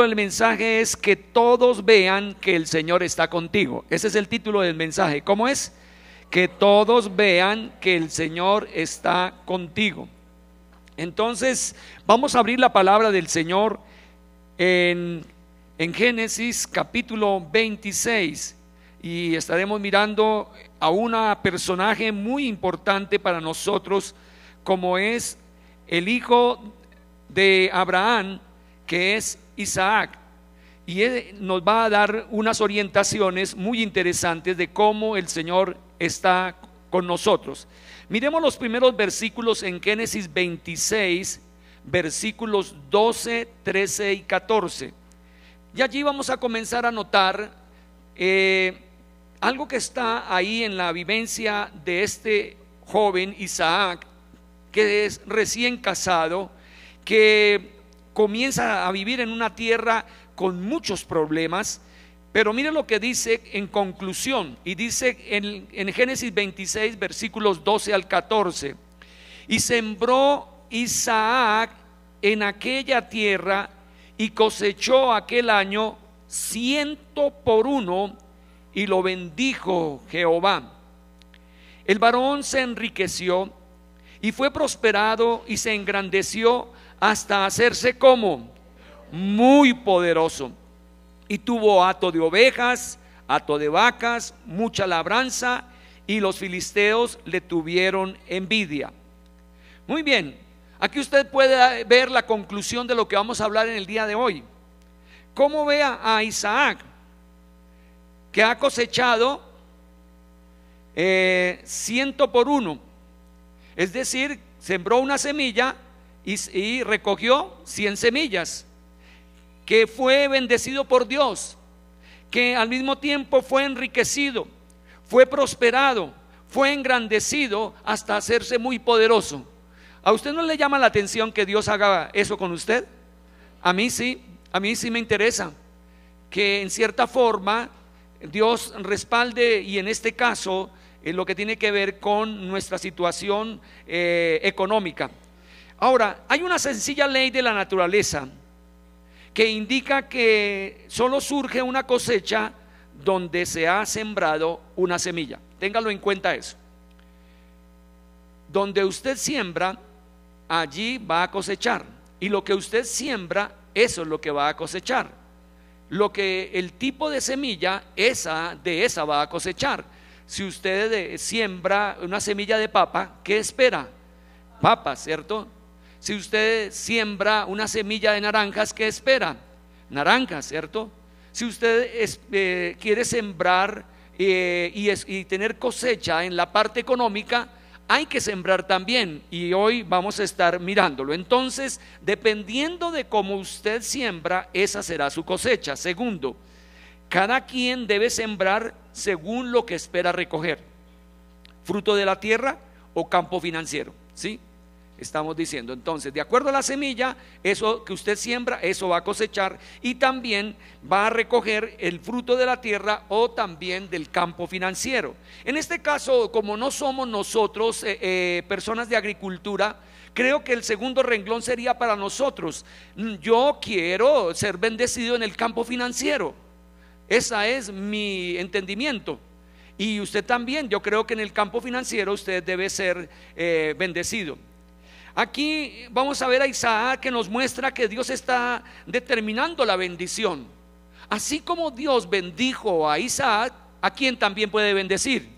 el mensaje es que todos vean que el Señor está contigo. Ese es el título del mensaje. ¿Cómo es? Que todos vean que el Señor está contigo. Entonces, vamos a abrir la palabra del Señor en, Génesis capítulo 26 y estaremos mirando a un personaje muy importante para nosotros como es el hijo de Abraham, que es Isaac. Y nos va a dar unas orientaciones muy interesantes de cómo el Señor está con nosotros. Miremos los primeros versículos en Génesis 26, versículos 12, 13 y 14. Y allí vamos a comenzar a notar eh, algo que está ahí en la vivencia de este joven Isaac, que es recién casado, que comienza a vivir en una tierra con muchos problemas. Pero mire lo que dice en conclusión, y dice en, en Génesis 26, versículos 12 al 14, y sembró Isaac en aquella tierra y cosechó aquel año ciento por uno y lo bendijo Jehová. El varón se enriqueció y fue prosperado y se engrandeció hasta hacerse como muy poderoso. Y tuvo hato de ovejas, hato de vacas, mucha labranza, y los filisteos le tuvieron envidia. Muy bien, aquí usted puede ver la conclusión de lo que vamos a hablar en el día de hoy. ¿Cómo vea a Isaac? Que ha cosechado eh, ciento por uno. Es decir, sembró una semilla y, recogió 100 semillas, que fue bendecido por Dios, que al mismo tiempo fue enriquecido, fue prosperado, fue engrandecido hasta hacerse muy poderoso. ¿A usted no le llama la atención que Dios haga eso con usted? A mí sí, a mí sí me interesa que en cierta forma Dios respalde y en este caso eh, lo que tiene que ver con nuestra situación eh, económica. Ahora, hay una sencilla ley de la naturaleza que indica que solo surge una cosecha donde se ha sembrado una semilla. Téngalo en cuenta eso. Donde usted siembra, allí va a cosechar. Y lo que usted siembra, eso es lo que va a cosechar. Lo que el tipo de semilla, esa de esa va a cosechar. Si usted eh, siembra una semilla de papa, ¿qué espera? Papa, ¿cierto? Si usted siembra una semilla de naranjas, ¿qué espera? Naranjas, ¿cierto? Si usted eh, quiere sembrar eh, y, y tener cosecha en la parte económica, hay que sembrar también y hoy vamos a estar mirándolo. Entonces, dependiendo de cómo usted siembra, esa será su cosecha. Segundo, cada quien debe sembrar según lo que espera recoger. Fruto de la tierra o campo financiero, ¿sí? estamos diciendo. Entonces, de acuerdo a la semilla, eso que usted siembra, eso va a cosechar y también va a recoger el fruto de la tierra o también del campo financiero. En este caso, como no somos nosotros eh, eh, personas de agricultura, Creo que el segundo renglón sería para nosotros. Mm, yo quiero ser bendecido en el campo financiero. Esa es mi entendimiento. Y usted también, yo creo que en el campo financiero usted debe ser eh, bendecido. Aquí vamos a ver a Isaac que nos muestra que Dios está determinando la bendición. Así como Dios bendijo a Isaac, ¿a quién también puede bendecir?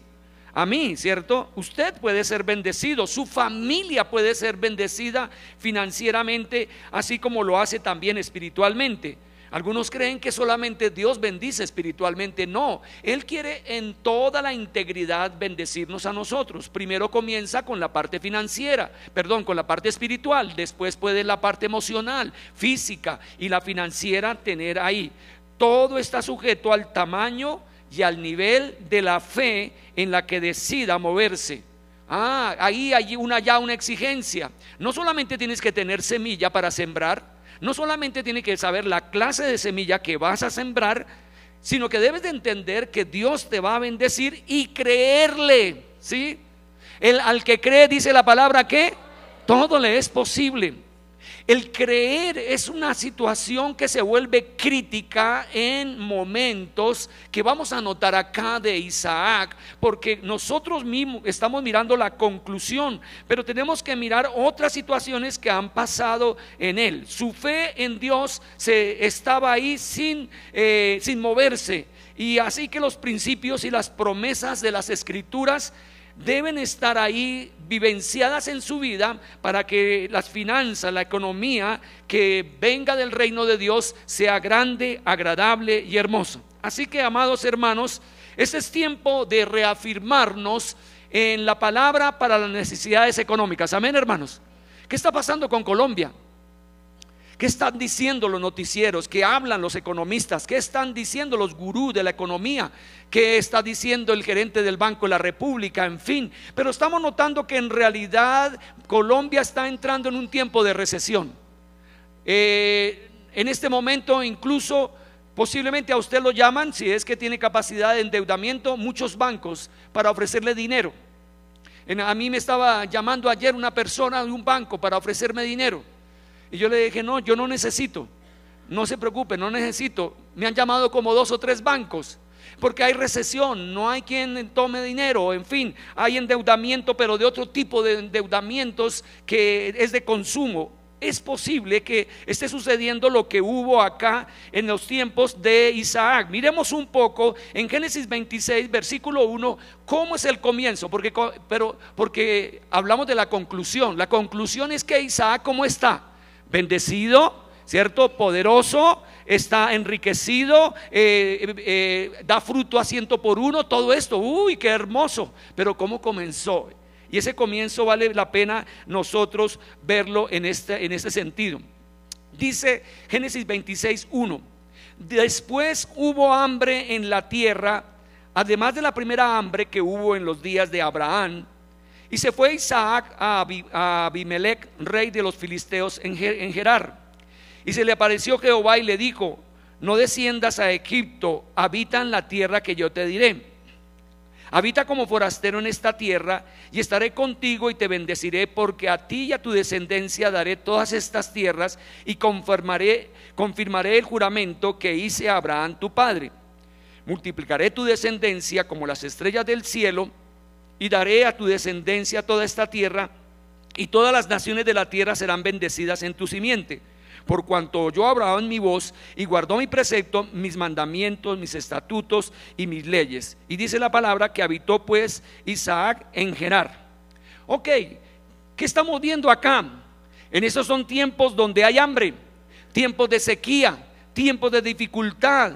A mí, ¿cierto? Usted puede ser bendecido, su familia puede ser bendecida financieramente, así como lo hace también espiritualmente. Algunos creen que solamente Dios bendice espiritualmente. No, Él quiere en toda la integridad bendecirnos a nosotros. Primero comienza con la parte financiera, perdón, con la parte espiritual. Después puede la parte emocional, física y la financiera tener ahí. Todo está sujeto al tamaño y al nivel de la fe en la que decida moverse. Ah, ahí hay una ya una exigencia. No solamente tienes que tener semilla para sembrar, no solamente tiene que saber la clase de semilla que vas a sembrar, sino que debes de entender que Dios te va a bendecir y creerle, ¿sí? El, al que cree dice la palabra que todo le es posible. El creer es una situación que se vuelve crítica en momentos que vamos a notar acá de Isaac, porque nosotros mismos estamos mirando la conclusión, pero tenemos que mirar otras situaciones que han pasado en él. Su fe en Dios se estaba ahí sin, eh, sin moverse. Y así que los principios y las promesas de las escrituras deben estar ahí vivenciadas en su vida para que las finanzas, la economía que venga del reino de Dios sea grande, agradable y hermoso, Así que, amados hermanos, este es tiempo de reafirmarnos en la palabra para las necesidades económicas. Amén, hermanos. ¿Qué está pasando con Colombia? ¿Qué están diciendo los noticieros? ¿Qué hablan los economistas? ¿Qué están diciendo los gurús de la economía? ¿Qué está diciendo el gerente del Banco de la República? En fin, pero estamos notando que en realidad Colombia está entrando en un tiempo de recesión. Eh, en este momento incluso... Posiblemente a usted lo llaman, si es que tiene capacidad de endeudamiento, muchos bancos para ofrecerle dinero. a mí me estaba llamando ayer una persona de un banco para ofrecerme dinero. Y yo le dije, no, yo no necesito. No se preocupe, no necesito. Me han llamado como dos o tres bancos. Porque hay recesión, no hay quien tome dinero, en fin, hay endeudamiento, pero de otro tipo de endeudamientos que es de consumo. Es posible que esté sucediendo lo que hubo acá en los tiempos de Isaac. Miremos un poco en Génesis 26, versículo 1, cómo es el comienzo, porque, pero, porque hablamos de la conclusión. La conclusión es que Isaac, ¿cómo está? bendecido, ¿cierto? Poderoso, está enriquecido, eh, eh, eh, da fruto a ciento por uno, todo esto. Uy, qué hermoso. Pero ¿cómo comenzó? Y ese comienzo vale la pena nosotros verlo en este, en este sentido. Dice Génesis 26, 1. Después hubo hambre en la tierra, además de la primera hambre que hubo en los días de Abraham y se fue Isaac a Abimelech, rey de los filisteos, en Gerar. Y se le apareció Jehová y le dijo, no desciendas a Egipto, habita en la tierra que yo te diré. Habita como forastero en esta tierra y estaré contigo y te bendeciré porque a ti y a tu descendencia daré todas estas tierras y confirmaré, confirmaré el juramento que hice a Abraham tu padre. Multiplicaré tu descendencia como las estrellas del cielo y daré a tu descendencia toda esta tierra, y todas las naciones de la tierra serán bendecidas en tu simiente. Por cuanto yo hablaba en mi voz y guardó mi precepto, mis mandamientos, mis estatutos y mis leyes. Y dice la palabra que habitó pues Isaac en Gerar. Ok, ¿qué estamos viendo acá? En esos son tiempos donde hay hambre, tiempos de sequía, tiempos de dificultad,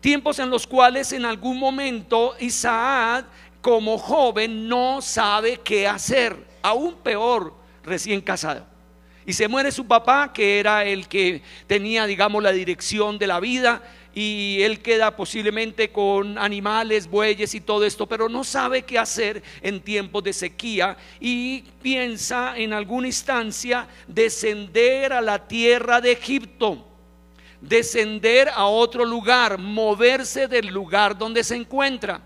tiempos en los cuales en algún momento Isaac como joven no sabe qué hacer, aún peor, recién casado. Y se muere su papá, que era el que tenía, digamos, la dirección de la vida, y él queda posiblemente con animales, bueyes y todo esto, pero no sabe qué hacer en tiempos de sequía y piensa en alguna instancia descender a la tierra de Egipto, descender a otro lugar, moverse del lugar donde se encuentra.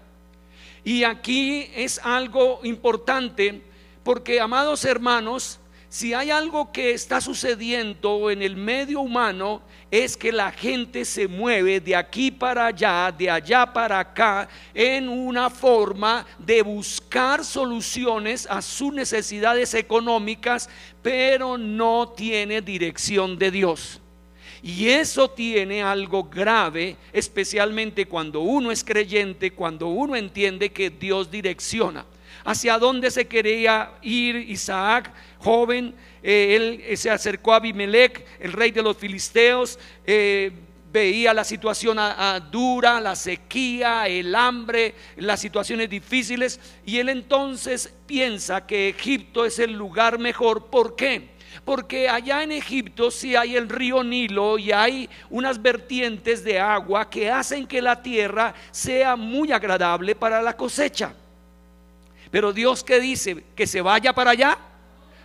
Y aquí es algo importante porque, amados hermanos, si hay algo que está sucediendo en el medio humano, es que la gente se mueve de aquí para allá, de allá para acá, en una forma de buscar soluciones a sus necesidades económicas, pero no tiene dirección de Dios. Y eso tiene algo grave, especialmente cuando uno es creyente, cuando uno entiende que Dios direcciona. Hacia dónde se quería ir Isaac, joven, eh, él eh, se acercó a Abimelech, el rey de los filisteos, eh, veía la situación dura, la sequía, el hambre, las situaciones difíciles, y él entonces piensa que Egipto es el lugar mejor. ¿Por qué? Porque allá en Egipto si hay el río Nilo y hay unas vertientes de agua que hacen que la tierra sea muy agradable para la cosecha. Pero Dios que dice que se vaya para allá?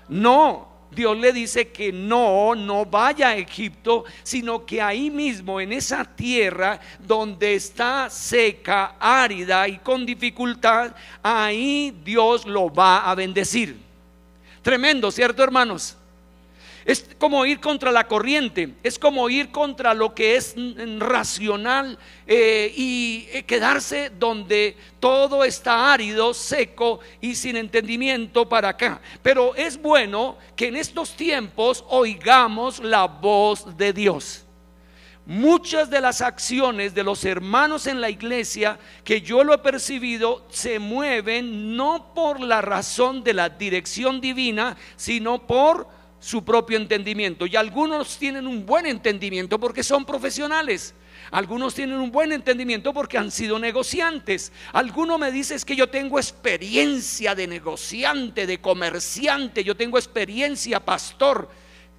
No, Dios le dice que no, no vaya a Egipto, sino que ahí mismo, en esa tierra donde está seca, árida y con dificultad, ahí Dios lo va a bendecir. Tremendo, ¿cierto, hermanos? Es como ir contra la corriente, es como ir contra lo que es racional eh, y eh, quedarse donde todo está árido, seco y sin entendimiento para acá. Pero es bueno que en estos tiempos oigamos la voz de Dios. Muchas de las acciones de los hermanos en la iglesia que yo lo he percibido se mueven no por la razón de la dirección divina, sino por su propio entendimiento. Y algunos tienen un buen entendimiento porque son profesionales. Algunos tienen un buen entendimiento porque han sido negociantes. Alguno me dice es que yo tengo experiencia de negociante, de comerciante, yo tengo experiencia pastor.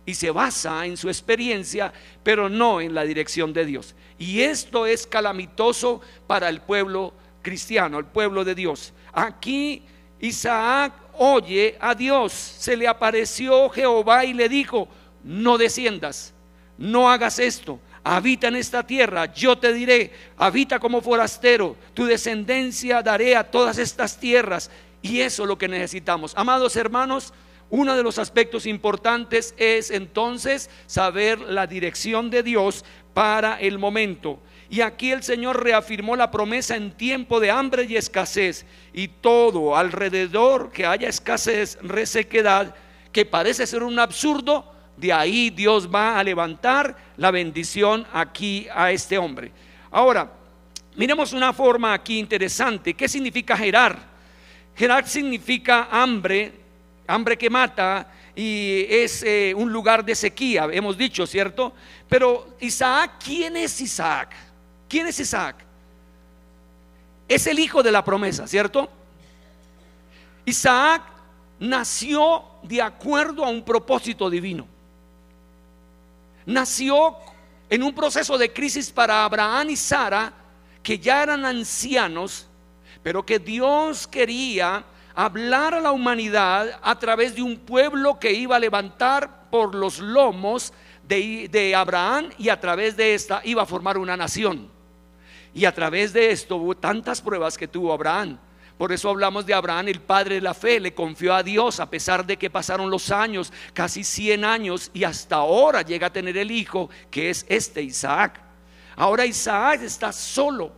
Y se basa en su experiencia, pero no en la dirección de Dios. Y esto es calamitoso para el pueblo cristiano, el pueblo de Dios. Aquí Isaac oye a Dios. Se le apareció Jehová y le dijo, no desciendas, no hagas esto, habita en esta tierra, yo te diré, habita como forastero, tu descendencia daré a todas estas tierras. Y eso es lo que necesitamos. Amados hermanos, uno de los aspectos importantes es entonces saber la dirección de Dios para el momento. Y aquí el Señor reafirmó la promesa en tiempo de hambre y escasez. Y todo alrededor que haya escasez, resequedad, que parece ser un absurdo, de ahí Dios va a levantar la bendición aquí a este hombre. Ahora, miremos una forma aquí interesante. ¿Qué significa gerar? Gerar significa hambre, hambre que mata, y es eh, un lugar de sequía, hemos dicho, ¿cierto? Pero Isaac, ¿quién es Isaac? ¿Quién es Isaac? Es el hijo de la promesa, ¿cierto? Isaac nació de acuerdo a un propósito divino. Nació en un proceso de crisis para Abraham y Sara, que ya eran ancianos, pero que Dios quería hablar a la humanidad a través de un pueblo que iba a levantar por los lomos de, de Abraham y a través de esta iba a formar una nación. Y a través de esto hubo tantas pruebas que tuvo Abraham. Por eso hablamos de Abraham, el padre de la fe, le confió a Dios a pesar de que pasaron los años, casi 100 años, y hasta ahora llega a tener el hijo que es este Isaac. Ahora Isaac está solo.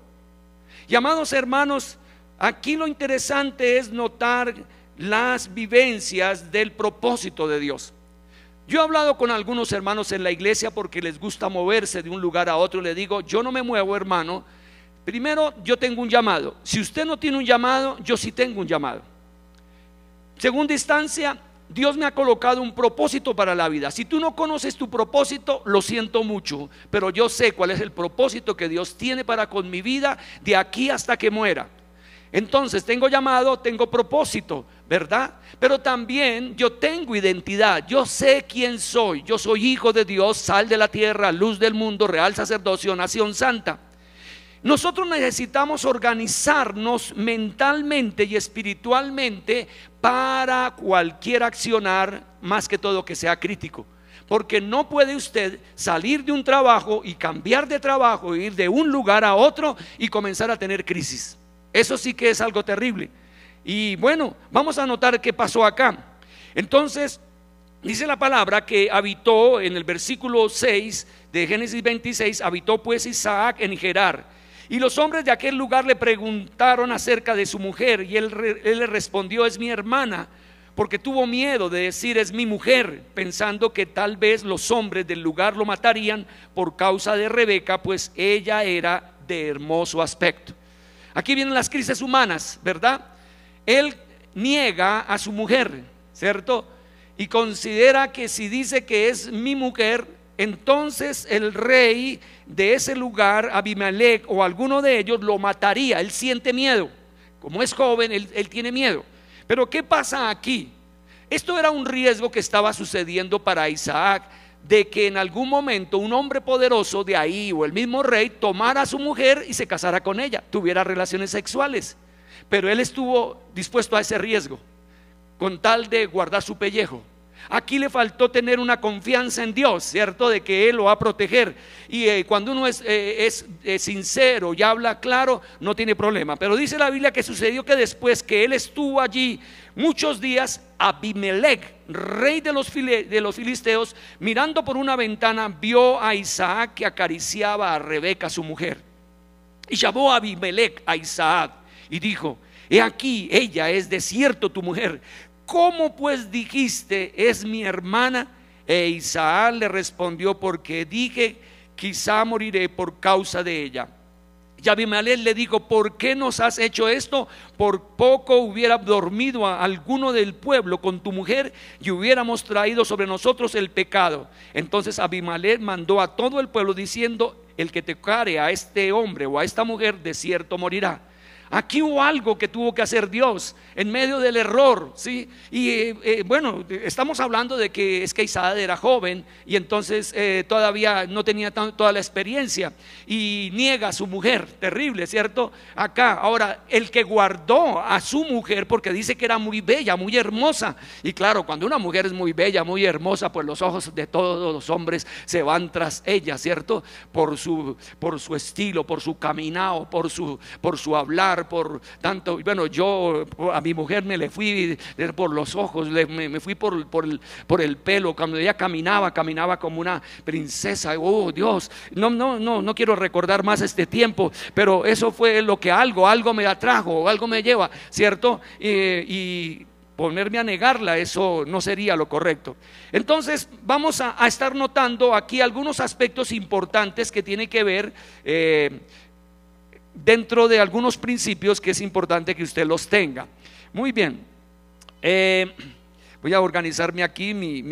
Y amados hermanos, aquí lo interesante es notar las vivencias del propósito de Dios. Yo he hablado con algunos hermanos en la iglesia porque les gusta moverse de un lugar a otro. Le digo, yo no me muevo, hermano, Primero, yo tengo un llamado. Si usted no tiene un llamado, yo sí tengo un llamado. Segunda instancia, Dios me ha colocado un propósito para la vida. Si tú no conoces tu propósito, lo siento mucho, pero yo sé cuál es el propósito que Dios tiene para con mi vida de aquí hasta que muera. Entonces, tengo llamado, tengo propósito, ¿verdad? Pero también yo tengo identidad, yo sé quién soy, yo soy hijo de Dios, sal de la tierra, luz del mundo, real sacerdocio, nación santa. Nosotros necesitamos organizarnos mentalmente y espiritualmente para cualquier accionar, más que todo que sea crítico. Porque no puede usted salir de un trabajo y cambiar de trabajo, ir de un lugar a otro y comenzar a tener crisis. Eso sí que es algo terrible. Y bueno, vamos a notar qué pasó acá. Entonces, dice la palabra que habitó en el versículo 6 de Génesis 26, habitó pues Isaac en Gerar y los hombres de aquel lugar le preguntaron acerca de su mujer y él, le respondió, es mi hermana, porque tuvo miedo de decir es mi mujer, pensando que tal vez los hombres del lugar lo matarían por causa de Rebeca, pues ella era de hermoso aspecto. Aquí vienen las crisis humanas, ¿verdad? Él niega a su mujer, ¿cierto? Y considera que si dice que es mi mujer, entonces el rey de ese lugar, Abimelech o alguno de ellos, lo mataría. Él siente miedo. Como es joven, él, tiene miedo. Pero ¿qué pasa aquí? Esto era un riesgo que estaba sucediendo para Isaac de que en algún momento un hombre poderoso de ahí o el mismo rey tomara a su mujer y se casara con ella, tuviera relaciones sexuales. Pero él estuvo dispuesto a ese riesgo con tal de guardar su pellejo. Aquí le faltó tener una confianza en Dios, ¿cierto? De que Él lo va a proteger. Y eh, cuando uno es, eh, eh, sincero y habla claro, no tiene problema. Pero dice la Biblia que sucedió que después que Él estuvo allí muchos días, Abimelech, rey de los, de los filisteos, mirando por una ventana, vio a Isaac que acariciaba a Rebeca, su mujer. Y llamó a Abimelech a Isaac y dijo, He aquí, ella es de cierto tu mujer, ¿cómo pues dijiste, es mi hermana? E Isaac le respondió, porque dije, quizá moriré por causa de ella. Y Abimelech le dijo, ¿por qué nos has hecho esto? Por poco hubiera dormido a alguno del pueblo con tu mujer y hubiéramos traído sobre nosotros el pecado. Entonces Abimelech mandó a todo el pueblo diciendo, el que te care a este hombre o a esta mujer, de cierto morirá. Aquí hubo algo que tuvo que hacer Dios en medio del error, ¿sí? Y eh, eh, bueno, estamos hablando de que es que Isaac era joven y entonces eh, todavía no tenía toda la experiencia y niega a su mujer, terrible, ¿cierto? Acá, ahora, el que guardó a su mujer porque dice que era muy bella, muy hermosa. Y claro, cuando una mujer es muy bella, muy hermosa, pues los ojos de todos los hombres se van tras ella, ¿cierto? Por su, estilo, por su caminado, por su, por su hablar por tanto, bueno, yo a mi mujer me le fui por los ojos, me, fui por, por, el, pelo, cuando ella caminaba, caminaba como una princesa, oh Dios, no, no, no, no quiero recordar más este tiempo, pero eso fue lo que algo, algo me atrajo, algo me lleva, ¿cierto? y ponerme a negarla, eso no sería lo correcto. Entonces, vamos a, estar notando aquí algunos aspectos importantes que tienen que ver eh, dentro de algunos principios que es importante que usted los tenga. Muy bien. Eh, voy a organizarme aquí mi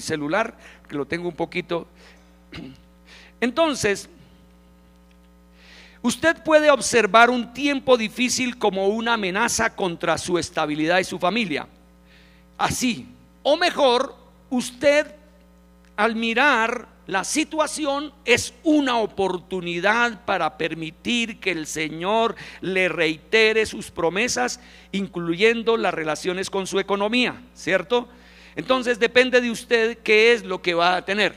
celular, que lo tengo un poquito. Entonces, Usted puede observar un tiempo difícil como una amenaza contra su estabilidad y su familia. Así, o mejor, usted al mirar la situación es una oportunidad para permitir que el Señor le reitere sus promesas, incluyendo las relaciones con su economía, ¿cierto? Entonces depende de usted qué es lo que va a tener.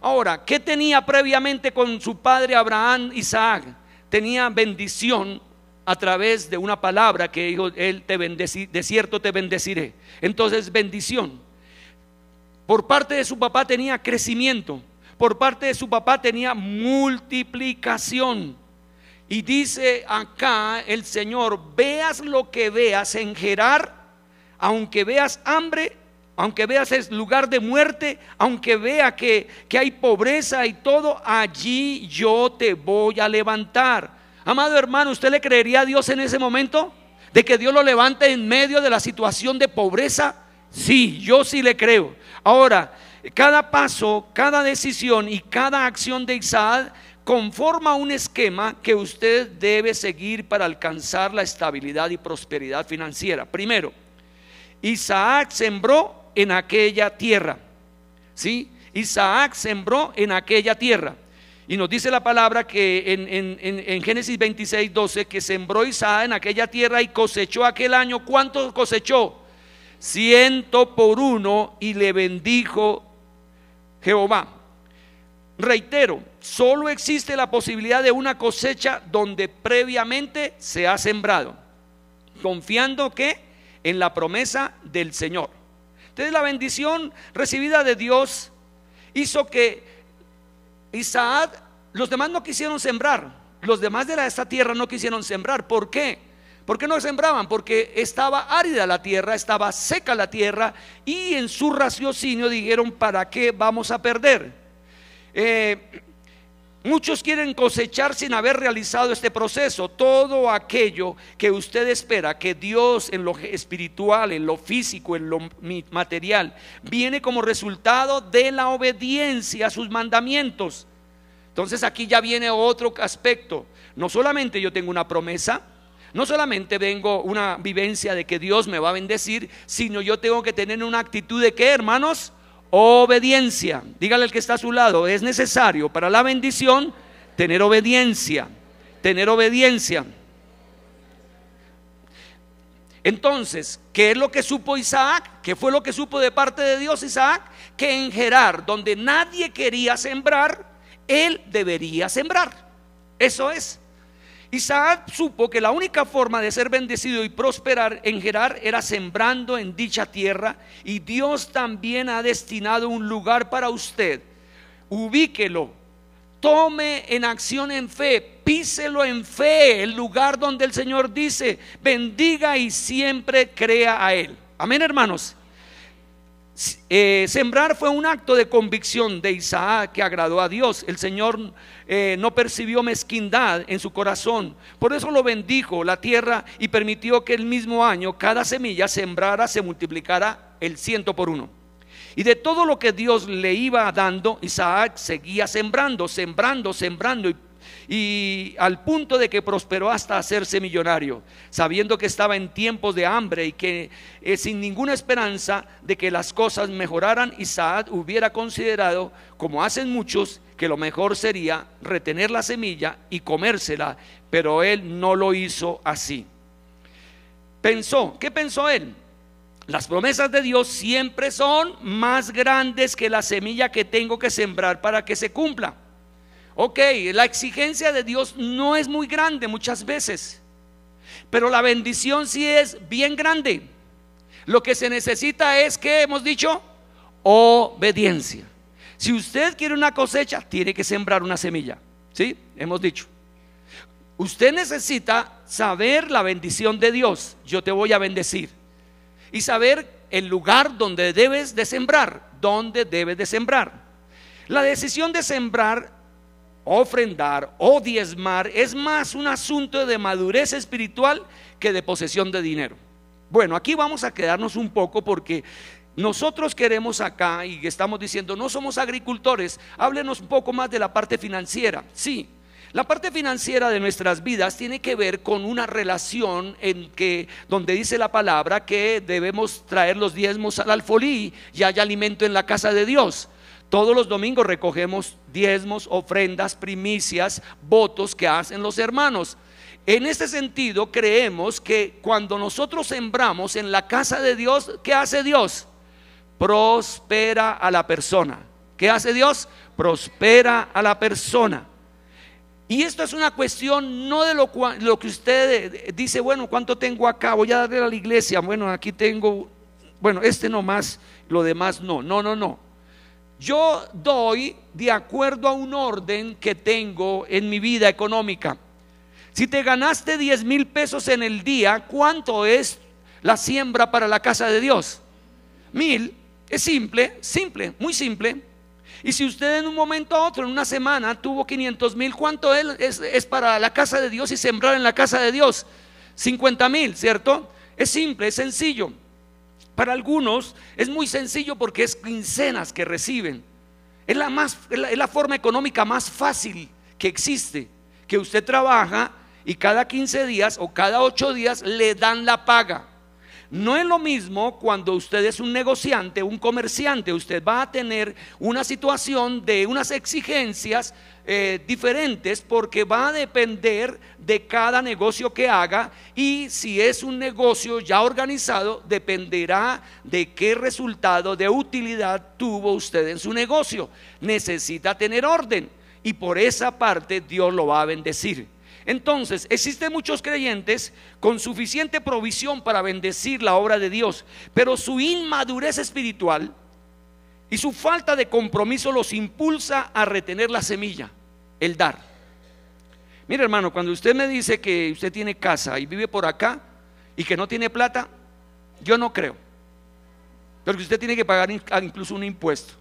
Ahora, ¿qué tenía previamente con su padre Abraham Isaac? Tenía bendición a través de una palabra que dijo, él te de cierto te bendeciré. Entonces, bendición. Por parte de su papá tenía crecimiento por parte de su papá tenía multiplicación. Y dice acá el Señor, veas lo que veas en Gerar, aunque veas hambre, aunque veas lugar de muerte, aunque vea que, que hay pobreza y todo, allí yo te voy a levantar. Amado hermano, ¿usted le creería a Dios en ese momento? De que Dios lo levante en medio de la situación de pobreza. Sí, yo sí le creo. Ahora, cada paso, cada decisión y cada acción de Isaac conforma un esquema que usted debe seguir para alcanzar la estabilidad y prosperidad financiera. Primero, Isaac sembró en aquella tierra. ¿Sí? Isaac sembró en aquella tierra. Y nos dice la palabra que en, Génesis 26, 12, que sembró Isaac en aquella tierra y cosechó aquel año. ¿Cuánto cosechó? Ciento por uno y le bendijo Jehová. Reitero, solo existe la posibilidad de una cosecha donde previamente se ha sembrado, confiando que en la promesa del Señor. Entonces la bendición recibida de Dios hizo que Isaac, los demás no quisieron sembrar, los demás de esta tierra no quisieron sembrar. ¿Por qué? ¿Por qué no sembraban? Porque estaba árida la tierra, estaba seca la tierra y en su raciocinio dijeron, ¿para qué vamos a perder? Eh, muchos quieren cosechar sin haber realizado este proceso. Todo aquello que usted espera que Dios en lo espiritual, en lo físico, en lo material, viene como resultado de la obediencia a sus mandamientos. Entonces aquí ya viene otro aspecto. No solamente yo tengo una promesa, no solamente vengo una vivencia de que Dios me va a bendecir, sino yo tengo que tener una actitud de qué, hermanos? Obediencia. Dígale al que está a su lado, es necesario para la bendición tener obediencia, tener obediencia. Entonces, ¿qué es lo que supo Isaac? ¿Qué fue lo que supo de parte de Dios Isaac? Que en Gerar, donde nadie quería sembrar, él debería sembrar. Eso es. Isaac supo que la única forma de ser bendecido y prosperar en Gerar era sembrando en dicha tierra y Dios también ha destinado un lugar para usted. Ubíquelo, tome en acción en fe, píselo en fe, el lugar donde el Señor dice, bendiga y siempre crea a Él. Amén, hermanos. Eh, sembrar fue un acto de convicción de Isaac que agradó a Dios. El Señor eh, no percibió mezquindad en su corazón. Por eso lo bendijo la tierra y permitió que el mismo año cada semilla sembrara se multiplicara el ciento por uno. Y de todo lo que Dios le iba dando, Isaac seguía sembrando, sembrando, sembrando y y al punto de que prosperó hasta hacerse millonario, sabiendo que estaba en tiempos de hambre y que eh, sin ninguna esperanza de que las cosas mejoraran, Isaac hubiera considerado, como hacen muchos, que lo mejor sería retener la semilla y comérsela, pero él no lo hizo así. Pensó, ¿qué pensó él? Las promesas de Dios siempre son más grandes que la semilla que tengo que sembrar para que se cumpla. Ok, la exigencia de Dios no es muy grande muchas veces, pero la bendición sí es bien grande. Lo que se necesita es que hemos dicho obediencia. Si usted quiere una cosecha, tiene que sembrar una semilla. ¿Sí? Hemos dicho. Usted necesita saber la bendición de Dios. Yo te voy a bendecir. Y saber el lugar donde debes de sembrar, Donde debes de sembrar. La decisión de sembrar ofrendar o diezmar es más un asunto de madurez espiritual que de posesión de dinero. Bueno, aquí vamos a quedarnos un poco porque nosotros queremos acá y estamos diciendo, no somos agricultores, háblenos un poco más de la parte financiera. Sí, la parte financiera de nuestras vidas tiene que ver con una relación en que donde dice la palabra que debemos traer los diezmos al alfolí y haya alimento en la casa de Dios. Todos los domingos recogemos diezmos, ofrendas, primicias, votos que hacen los hermanos. En este sentido, creemos que cuando nosotros sembramos en la casa de Dios, ¿qué hace Dios? Prospera a la persona. ¿Qué hace Dios? Prospera a la persona. Y esto es una cuestión no de lo, que usted eh, dice, bueno, ¿cuánto tengo acá? Voy a darle a la iglesia. Bueno, aquí tengo, bueno, este nomás, lo demás no. No, no, no. Yo doy de acuerdo a un orden que tengo en mi vida económica. Si te ganaste 10 mil pesos en el día, ¿cuánto es la siembra para la casa de Dios? Mil. Es simple, simple, muy simple. Y si usted en un momento a otro, en una semana, tuvo 500 mil, ¿cuánto es, es, para la casa de Dios y sembrar en la casa de Dios? 50 mil, ¿cierto? Es simple, es sencillo. Para algunos es muy sencillo porque es quincenas que reciben. Es la, más, la, forma económica más fácil que existe, que usted trabaja y cada 15 días o cada 8 días le dan la paga. No es lo mismo cuando usted es un negociante, un comerciante, usted va a tener una situación de unas exigencias eh, diferentes porque va a depender de cada negocio que haga y si es un negocio ya organizado, dependerá de qué resultado de utilidad tuvo usted en su negocio. Necesita tener orden y por esa parte Dios lo va a bendecir. Entonces, existen muchos creyentes con suficiente provisión para bendecir la obra de Dios, pero su inmadurez espiritual y su falta de compromiso los impulsa a retener la semilla, el dar. Mire hermano, cuando usted me dice que usted tiene casa y vive por acá y que no tiene plata, yo no creo. Porque usted tiene que pagar ah, incluso un impuesto.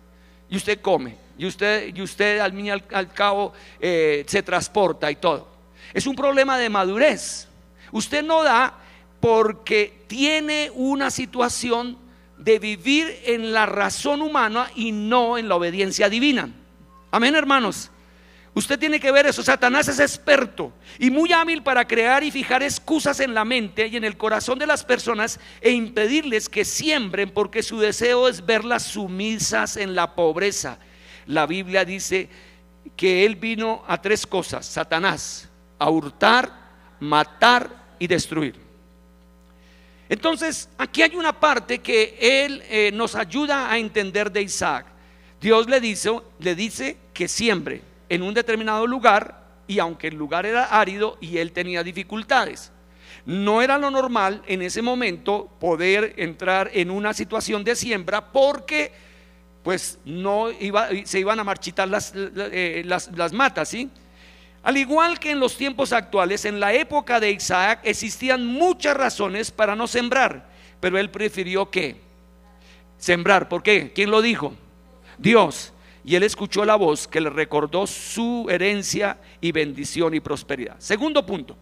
Y usted come. Y usted, y usted al, al cabo eh, se transporta y todo. Es un problema de madurez. Usted no da porque tiene una situación de vivir en la razón humana y no en la obediencia divina. Amén, hermanos. Usted tiene que ver eso. Satanás es experto y muy hábil para crear y fijar excusas en la mente y en el corazón de las personas e impedirles que siembren porque su deseo es verlas sumisas en la pobreza. La Biblia dice que él vino a tres cosas, Satanás, a hurtar, matar y destruir. Entonces, aquí hay una parte que él eh, nos ayuda a entender de Isaac. Dios le dice, le dice que siembre en un determinado lugar y aunque el lugar era árido y él tenía dificultades. No era lo normal en ese momento poder entrar en una situación de siembra porque pues no se iban a marchitar las, eh, las, las matas, ¿sí? Al igual que en los tiempos actuales, en la época de Isaac existían muchas razones para no sembrar, pero él prefirió que sembrar. ¿Por qué? ¿Quién lo dijo? Dios. Y él escuchó la voz que le recordó su herencia y bendición y prosperidad. Segundo punto.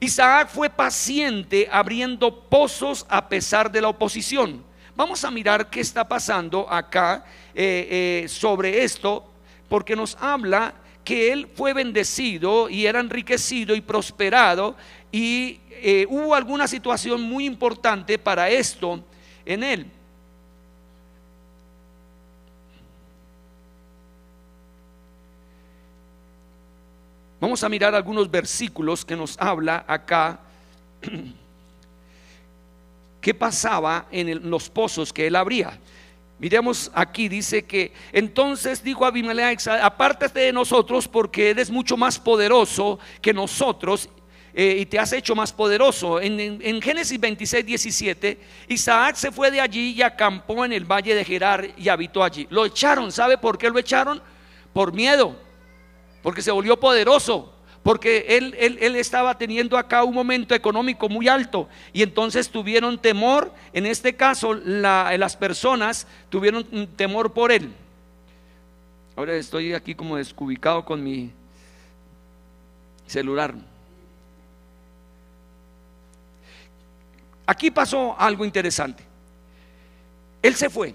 Isaac fue paciente abriendo pozos a pesar de la oposición. Vamos a mirar qué está pasando acá eh, eh, sobre esto, porque nos habla que él fue bendecido y era enriquecido y prosperado y eh, hubo alguna situación muy importante para esto en él. Vamos a mirar algunos versículos que nos habla acá. ¿Qué pasaba en los pozos que él abría? Miremos aquí, dice que entonces dijo Abimelea apártate de nosotros porque eres mucho más poderoso que nosotros eh, y te has hecho más poderoso. En, en, Génesis 26, 17, Isaac se fue de allí y acampó en el valle de Gerar y habitó allí. Lo echaron, ¿sabe por qué lo echaron? Por miedo, porque se volvió poderoso porque él, él, estaba teniendo acá un momento económico muy alto y entonces tuvieron temor, en este caso las personas tuvieron temor por él. Ahora estoy aquí como descubicado con mi celular. Aquí pasó algo interesante. Él se fue,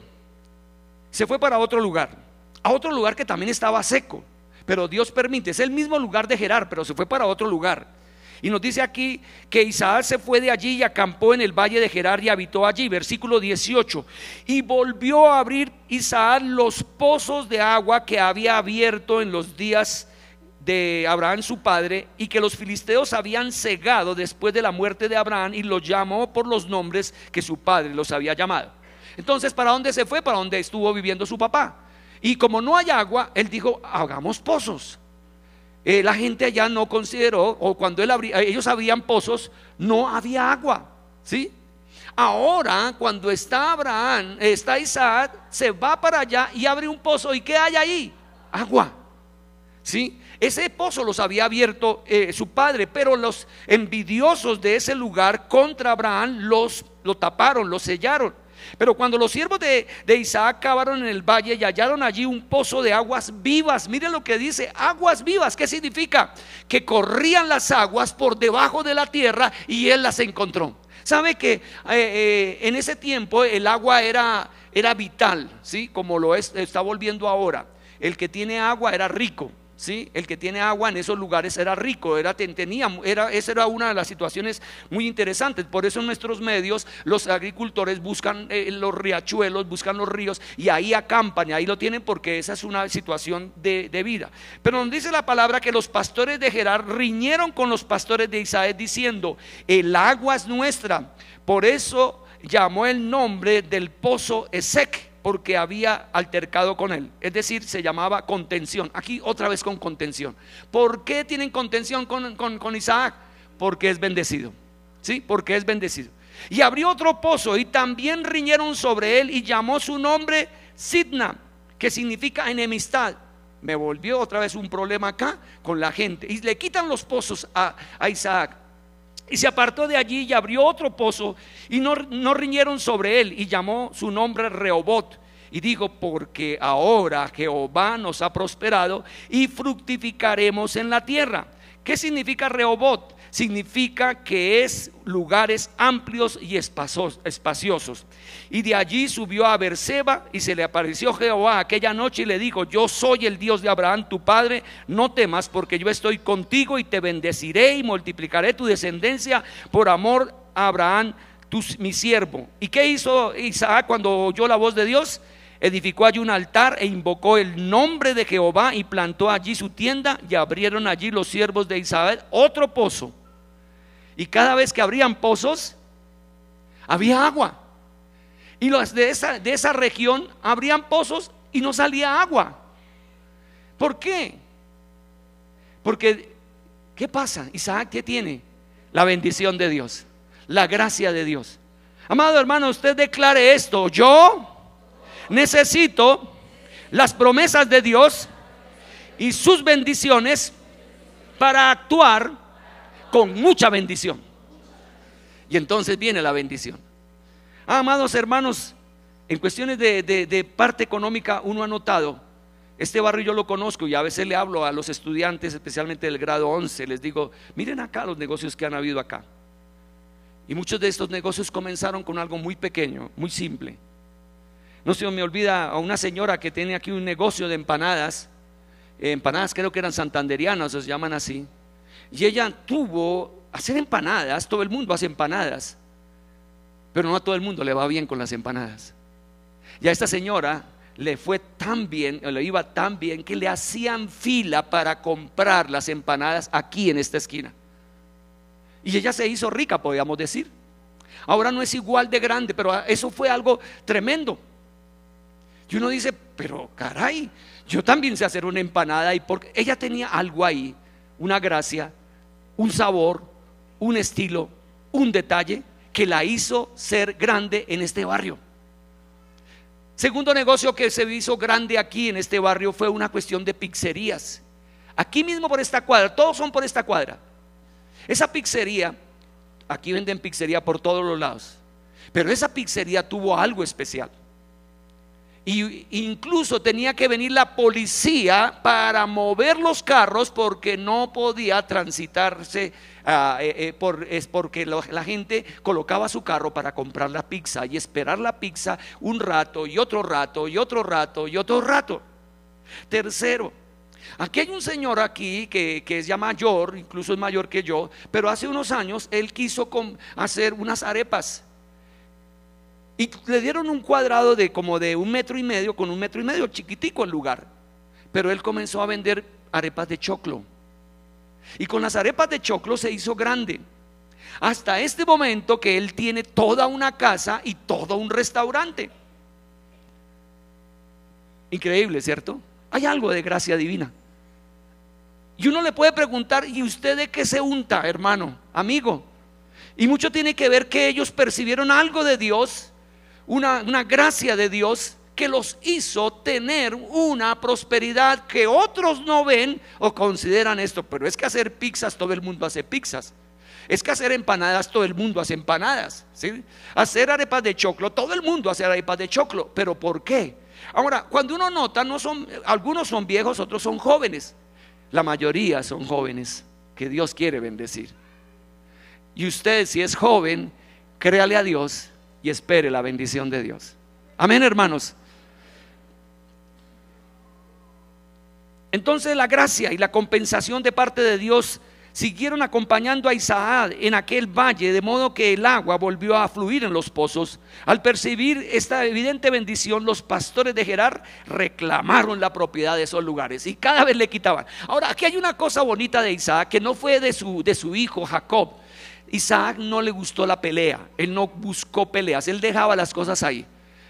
se fue para otro lugar, a otro lugar que también estaba seco pero Dios permite. Es el mismo lugar de Gerar, pero se fue para otro lugar. Y nos dice aquí que Isaac se fue de allí y acampó en el valle de Gerar y habitó allí. Versículo 18. Y volvió a abrir Isaac los pozos de agua que había abierto en los días de Abraham su padre y que los filisteos habían cegado después de la muerte de Abraham y los llamó por los nombres que su padre los había llamado. Entonces, ¿para dónde se fue? Para donde estuvo viviendo su papá. Y como no hay agua, él dijo, hagamos pozos. Eh, la gente allá no consideró, o cuando él ellos abrían pozos, no había agua. ¿Sí? Ahora, cuando está Abraham, está Isaac, se va para allá y abre un pozo. ¿Y qué hay ahí? Agua. ¿Sí? Ese pozo los había abierto eh, su padre, pero los envidiosos de ese lugar contra Abraham los lo taparon, lo sellaron. Pero cuando los siervos de, Isaac cavaron en el valle y hallaron allí un pozo de aguas vivas, miren lo que dice, aguas vivas, ¿qué significa? Que corrían las aguas por debajo de la tierra y él las encontró. ¿Sabe que eh, eh, en ese tiempo el agua era, vital, ¿sí? Como lo está volviendo ahora. El que tiene agua era rico. ¿sí? El que tiene agua en esos lugares era rico, era, tenía, era, esa era una de las situaciones muy interesantes. Por eso en nuestros medios los agricultores buscan eh, los riachuelos, buscan los ríos y ahí acampan y ahí lo tienen porque esa es una situación de, vida. Pero nos dice la palabra que los pastores de Gerard riñeron con los pastores de Isaías diciendo, el agua es nuestra. Por eso llamó el nombre del pozo Ezequiel porque había altercado con él. Es decir, se llamaba contención. Aquí otra vez con contención. ¿Por qué tienen contención con, Isaac? Porque es bendecido. ¿Sí? Porque es bendecido. Y abrió otro pozo y también riñeron sobre él y llamó su nombre Sidna, que significa enemistad. Me volvió otra vez un problema acá con la gente. Y le quitan los pozos a, a Isaac. Y se apartó de allí y abrió otro pozo y no, no riñeron sobre él y llamó su nombre Rehobot. Y dijo porque ahora Jehová nos ha prosperado y fructificaremos en la tierra. ¿Qué significa Rehobot? Significa que es lugares amplios y espaciosos. Y de allí subió a Berseba y se le apareció Jehová aquella noche y le dijo, yo soy el Dios de Abraham, tu padre, no temas porque yo estoy contigo y te bendeciré y multiplicaré tu descendencia por amor a Abraham, mi siervo. ¿Y qué hizo Isaac cuando oyó la voz de Dios? edificó allí un altar e invocó el nombre de Jehová y plantó allí su tienda y abrieron allí los siervos de Isabel otro pozo. Y cada vez que abrían pozos, había agua. Y los de esa, de esa región abrían pozos y no salía agua. ¿Por qué? Porque, ¿qué pasa? Isaac, ¿qué tiene? La bendición de Dios, la gracia de Dios. Amado hermano, usted declare esto. Yo necesito las promesas de Dios y sus bendiciones para actuar con mucha bendición. Y entonces viene la bendición. Ah, amados hermanos, en cuestiones de, de, parte económica uno ha notado, este barrio yo lo conozco y a veces le hablo a los estudiantes, especialmente del grado 11, les digo, miren acá los negocios que han habido acá. Y muchos de estos negocios comenzaron con algo muy pequeño, muy simple. No se me olvida a una señora que tiene aquí un negocio de empanadas, eh, empanadas creo que eran santanderianas, se llaman así, y ella tuvo hacer empanadas, todo el mundo hace empanadas, pero no a todo el mundo le va bien con las empanadas. Y a esta señora le fue tan bien, le iba tan bien, que le hacían fila para comprar las empanadas aquí en esta esquina. Y ella se hizo rica, podríamos decir. Ahora no es igual de grande, pero eso fue algo tremendo. Y uno dice, pero caray, yo también sé hacer una empanada y porque ella tenía algo ahí, una gracia, un sabor, un estilo, un detalle que la hizo ser grande en este barrio. Segundo negocio que se hizo grande aquí en este barrio fue una cuestión de pizzerías. Aquí mismo por esta cuadra, todos son por esta cuadra. Esa pizzería, aquí venden pizzería por todos los lados, pero esa pizzería tuvo algo especial. Y incluso tenía que venir la policía para mover los carros porque no podía transitarse ah, eh, eh, por, es porque la gente colocaba su carro para comprar la pizza y esperar la pizza un rato y otro rato y otro rato y otro rato. Tercero, Aquí hay un señor aquí que, que, es ya mayor, incluso es mayor que yo, pero hace unos años él quiso hacer unas arepas. Y le dieron un cuadrado de como de un metro y medio, con un metro y medio, chiquitico el lugar. Pero él comenzó a vender arepas de choclo. Y con las arepas de choclo se hizo grande. Hasta este momento que él tiene toda una casa y todo un restaurante. Increíble, ¿cierto? Hay algo de gracia divina. Y uno le puede preguntar, ¿y usted de qué se unta, hermano, amigo? Y mucho tiene que ver que ellos percibieron algo de Dios una, gracia de Dios que los hizo tener una prosperidad que otros no ven o consideran esto. Pero es que hacer pizzas, todo el mundo hace pizzas. Es que hacer empanadas, todo el mundo hace empanadas. ¿sí? Hacer arepas de choclo, todo el mundo hace arepas de choclo. ¿Pero por qué? Ahora, cuando uno nota, no son, algunos son viejos, otros son jóvenes. La mayoría son jóvenes que Dios quiere bendecir. Y usted, si es joven, créale a Dios y espere la bendición de Dios. Amén, hermanos. Entonces la gracia y la compensación de parte de Dios siguieron acompañando a Isaac en aquel valle, de modo que el agua volvió a fluir en los pozos. Al percibir esta evidente bendición, los pastores de Gerar reclamaron la propiedad de esos lugares y cada vez le quitaban. Ahora, aquí hay una cosa bonita de Isaac que no fue de su, de su hijo Jacob, Isaac no le gustó la pelea, él no buscó peleas, él dejaba las cosas ahí.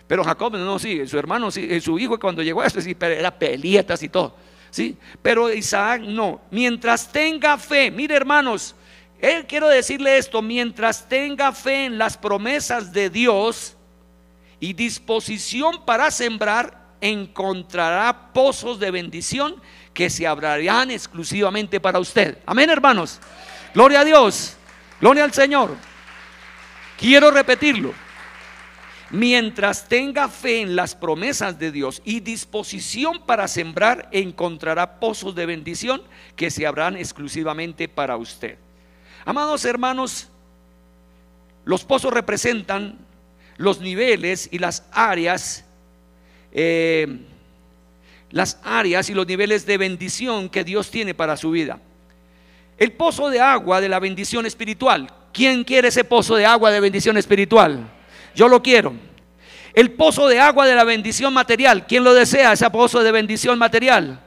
Pero Jacob, no, sí, su hermano, sí, eh, su hijo cuando llegó a eso sí, pero era pelietas y todo. ¿sí? Pero Isaac no. Mientras tenga fe, mire hermanos, él quiero decirle esto, mientras tenga fe en las promesas de Dios y disposición para sembrar, encontrará pozos de bendición que se abrirán exclusivamente para usted. Amén, hermanos. Gloria a Dios. Gloria al Señor. Quiero repetirlo. Mientras tenga fe en las promesas de Dios y disposición para sembrar, encontrará pozos de bendición que se abran exclusivamente para usted. Amados hermanos, los pozos representan los niveles y las áreas, eh, las áreas y los niveles de bendición que Dios tiene para su vida. El pozo de agua de la bendición espiritual. ¿Quién quiere ese pozo de agua de bendición espiritual? Yo lo quiero. El pozo de agua de la bendición material. ¿Quién lo desea, ese pozo de bendición material?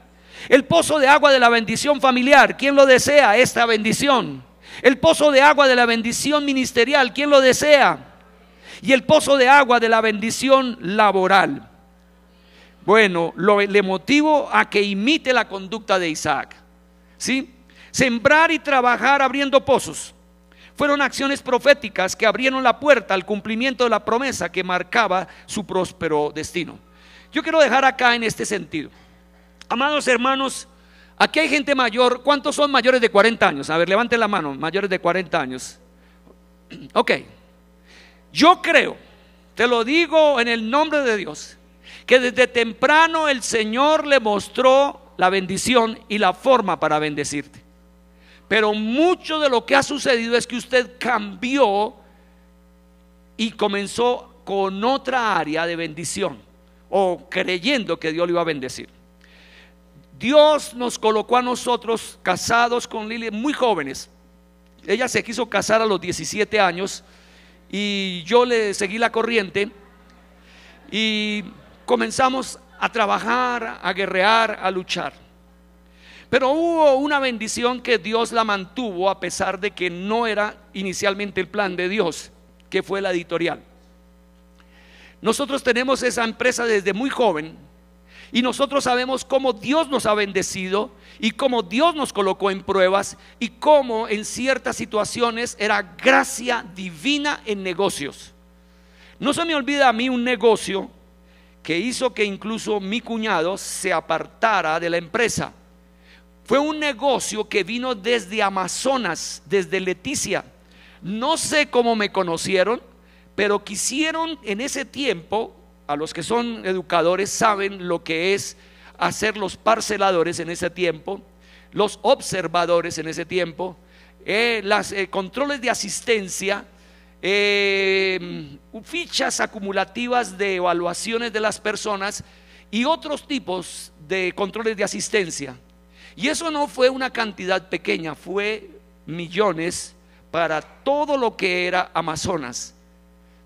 El pozo de agua de la bendición familiar. ¿Quién lo desea, esta bendición? El pozo de agua de la bendición ministerial. ¿Quién lo desea? y el pozo de agua de la bendición laboral. Bueno, lo, le motivo a que imite la conducta de Isaac. ¿Sí? Sembrar y trabajar abriendo pozos fueron acciones proféticas que abrieron la puerta al cumplimiento de la promesa que marcaba su próspero destino. Yo quiero dejar acá en este sentido. Amados hermanos, aquí hay gente mayor. ¿Cuántos son mayores de 40 años? A ver, levante la mano, mayores de 40 años. Ok. Yo creo, te lo digo en el nombre de Dios, que desde temprano el Señor le mostró la bendición y la forma para bendecirte. Pero mucho de lo que ha sucedido es que usted cambió y comenzó con otra área de bendición o creyendo que Dios le iba a bendecir. Dios nos colocó a nosotros casados con Lili muy jóvenes. Ella se quiso casar a los 17 años y yo le seguí la corriente y comenzamos a trabajar, a guerrear, a luchar. Pero hubo una bendición que Dios la mantuvo a pesar de que no era inicialmente el plan de Dios, que fue la editorial. Nosotros tenemos esa empresa desde muy joven y nosotros sabemos cómo Dios nos ha bendecido y cómo Dios nos colocó en pruebas y cómo en ciertas situaciones era gracia divina en negocios. No se me olvida a mí un negocio que hizo que incluso mi cuñado se apartara de la empresa fue un negocio que vino desde Amazonas, desde Leticia. No sé cómo me conocieron, pero quisieron en ese tiempo, a los que son educadores saben lo que es hacer los parceladores en ese tiempo, los observadores en ese tiempo, eh, los eh, controles de asistencia, eh, fichas acumulativas de evaluaciones de las personas y otros tipos de controles de asistencia. Y eso no fue una cantidad pequeña, fue millones para todo lo que era Amazonas.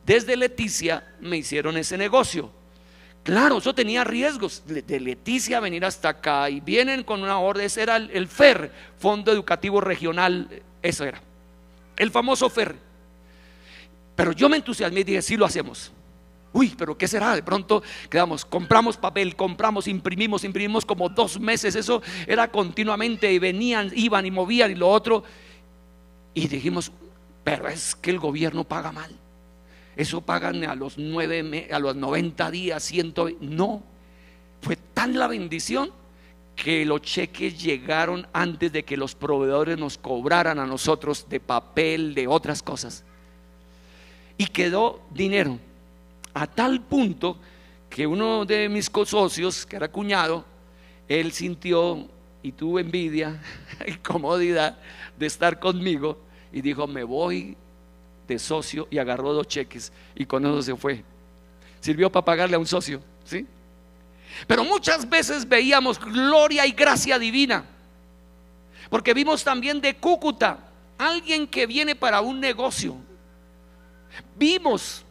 Desde Leticia me hicieron ese negocio. Claro, eso tenía riesgos. De Leticia venir hasta acá y vienen con una orden. Ese era el, el FER, Fondo Educativo Regional. Eso era. El famoso FER. Pero yo me entusiasmé y dije, sí lo hacemos. Uy, pero ¿qué será? De pronto quedamos, compramos papel, compramos, imprimimos, imprimimos como dos meses. Eso era continuamente y venían, iban y movían y lo otro. Y dijimos, pero es que el gobierno paga mal. Eso pagan a los nueve, a los 90 días, ciento, No, fue tan la bendición que los cheques llegaron antes de que los proveedores nos cobraran a nosotros de papel, de otras cosas. Y quedó dinero a tal punto que uno de mis socios, que era cuñado, él sintió y tuvo envidia y comodidad de estar conmigo y dijo, me voy de socio y agarró dos cheques y con eso se fue. Sirvió para pagarle a un socio, ¿sí? Pero muchas veces veíamos gloria y gracia divina, porque vimos también de Cúcuta, alguien que viene para un negocio. Vimos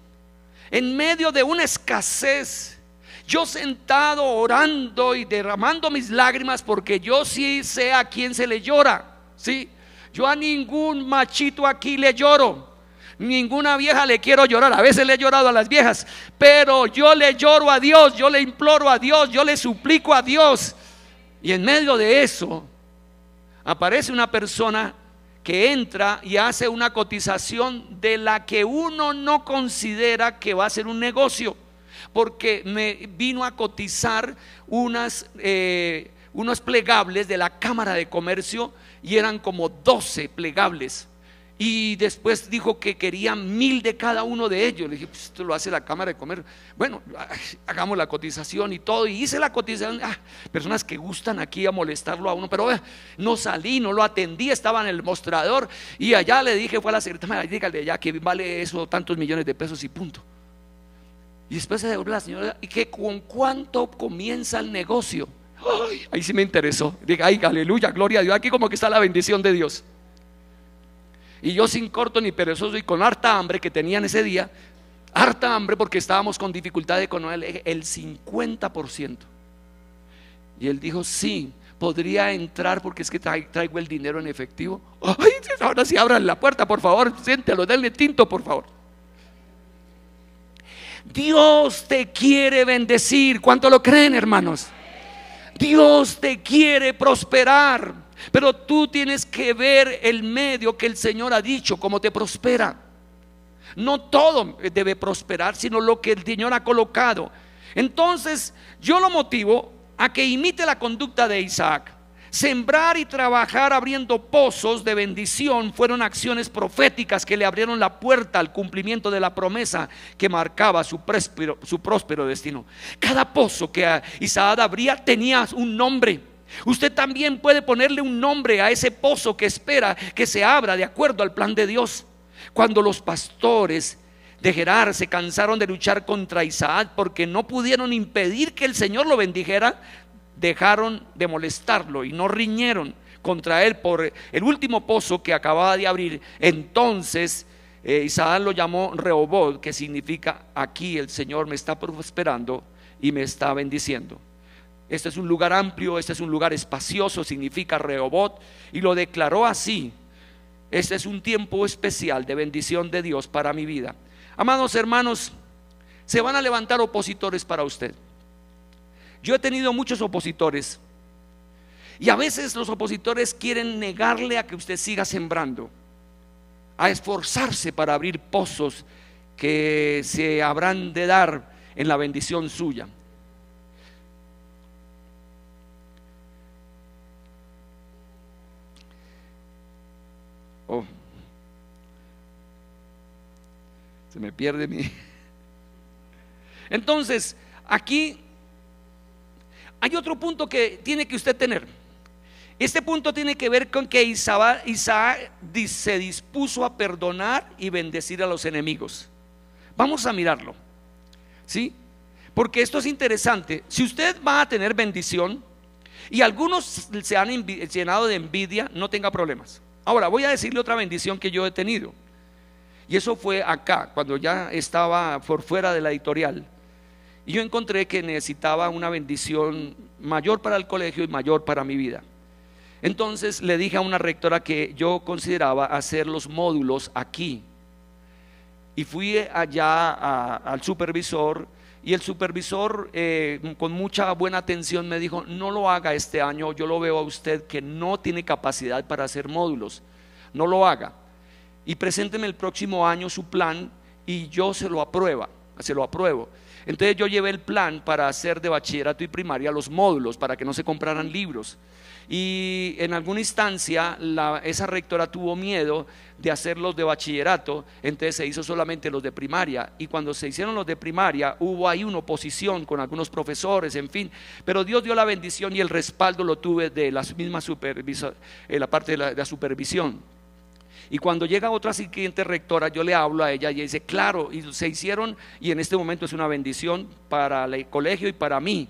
en medio de una escasez, yo sentado orando y derramando mis lágrimas porque yo sí sé a quién se le llora, ¿sí? Yo a ningún machito aquí le lloro. Ninguna vieja le quiero llorar, a veces le he llorado a las viejas, pero yo le lloro a Dios, yo le imploro a Dios, yo le suplico a Dios. Y en medio de eso aparece una persona que entra y hace una cotización de la que uno no considera que va a ser un negocio, porque me vino a cotizar unas, eh, unos plegables de la Cámara de Comercio y eran como 12 plegables. Y después dijo que quería mil de cada uno de ellos. Le dije, pues esto lo hace la Cámara de comer Bueno, hagamos la cotización y todo. Y hice la cotización. Ah, personas que gustan aquí a molestarlo a uno. Pero no salí, no lo atendí, estaba en el mostrador. Y allá le dije, fue a la secretaria, dígale allá que vale eso tantos millones de pesos y punto. Y después se devolvió la señora, ¿y que con cuánto comienza el negocio? ahí sí me interesó. Dije, ay, aleluya, gloria a Dios. Aquí como que está la bendición de Dios. Y yo sin corto ni perezoso y con harta hambre que tenían ese día, harta hambre porque estábamos con dificultad económica, el 50%. Y él dijo, sí, podría entrar porque es que traigo el dinero en efectivo. ahora sí abran la puerta, por favor, siéntelo, denle tinto, por favor. Dios te quiere bendecir. ¿Cuánto lo creen, hermanos? Dios te quiere prosperar. Pero tú tienes que ver el medio que el Señor ha dicho, cómo te prospera. No todo debe prosperar, sino lo que el Señor ha colocado. Entonces, yo lo motivo a que imite la conducta de Isaac. Sembrar y trabajar abriendo pozos de bendición fueron acciones proféticas que le abrieron la puerta al cumplimiento de la promesa que marcaba su próspero, su próspero destino. Cada pozo que Isaac abría tenía un nombre Usted también puede ponerle un nombre a ese pozo que espera que se abra de acuerdo al plan de Dios. Cuando los pastores de Gerar se cansaron de luchar contra Isaac porque no pudieron impedir que el Señor lo bendijera, dejaron de molestarlo y no riñeron contra él por el último pozo que acababa de abrir. Entonces eh, Isaac lo llamó Rehobod, que significa aquí el Señor me está prosperando y me está bendiciendo. Este es un lugar amplio, este es un lugar espacioso, significa Rehobot, y lo declaró así. Este es un tiempo especial de bendición de Dios para mi vida. Amados hermanos, se van a levantar opositores para usted. Yo he tenido muchos opositores y a veces los opositores quieren negarle a que usted siga sembrando, a esforzarse para abrir pozos que se habrán de dar en la bendición suya. me pierde mi... Entonces, aquí hay otro punto que tiene que usted tener. Este punto tiene que ver con que Isaac se dispuso a perdonar y bendecir a los enemigos. Vamos a mirarlo. ¿Sí? Porque esto es interesante. Si usted va a tener bendición y algunos se han llenado de envidia, no tenga problemas. Ahora, voy a decirle otra bendición que yo he tenido. Y eso fue acá, cuando ya estaba por fuera de la editorial. Y yo encontré que necesitaba una bendición mayor para el colegio y mayor para mi vida. Entonces le dije a una rectora que yo consideraba hacer los módulos aquí. Y fui allá al supervisor y el supervisor eh, con mucha buena atención me dijo, no lo haga este año, yo lo veo a usted que no tiene capacidad para hacer módulos, no lo haga y presénteme el próximo año su plan y yo se lo aprueba, se lo apruebo. Entonces yo llevé el plan para hacer de bachillerato y primaria los módulos para que no se compraran libros. Y en alguna instancia esa rectora tuvo miedo de hacer los de bachillerato, entonces se hizo solamente los de primaria. Y cuando se hicieron los de primaria hubo ahí una oposición con algunos profesores, en fin. Pero Dios dio la bendición y el respaldo lo tuve de las misma eh, la parte de la supervisión. Y cuando llega otra siguiente rectora, yo le hablo a ella y dice, claro, y se hicieron y en este momento es una bendición para el colegio y para mí.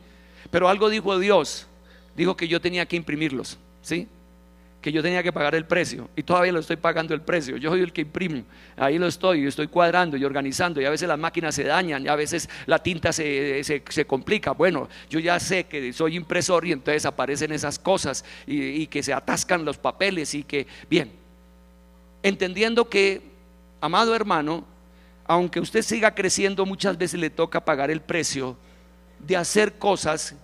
Pero algo dijo Dios, dijo que yo tenía que imprimirlos, ¿sí? Que yo tenía que pagar el precio y todavía lo estoy pagando el precio. Yo soy el que imprimo, ahí lo estoy, yo estoy cuadrando y organizando. Y a veces las máquinas se dañan, y a veces la tinta se, complica. Bueno, yo ya sé que soy impresor y entonces aparecen esas cosas y que se atascan los papeles y que, bien, entendiendo que, amado hermano, aunque usted siga creciendo, muchas veces le toca pagar el precio de hacer cosas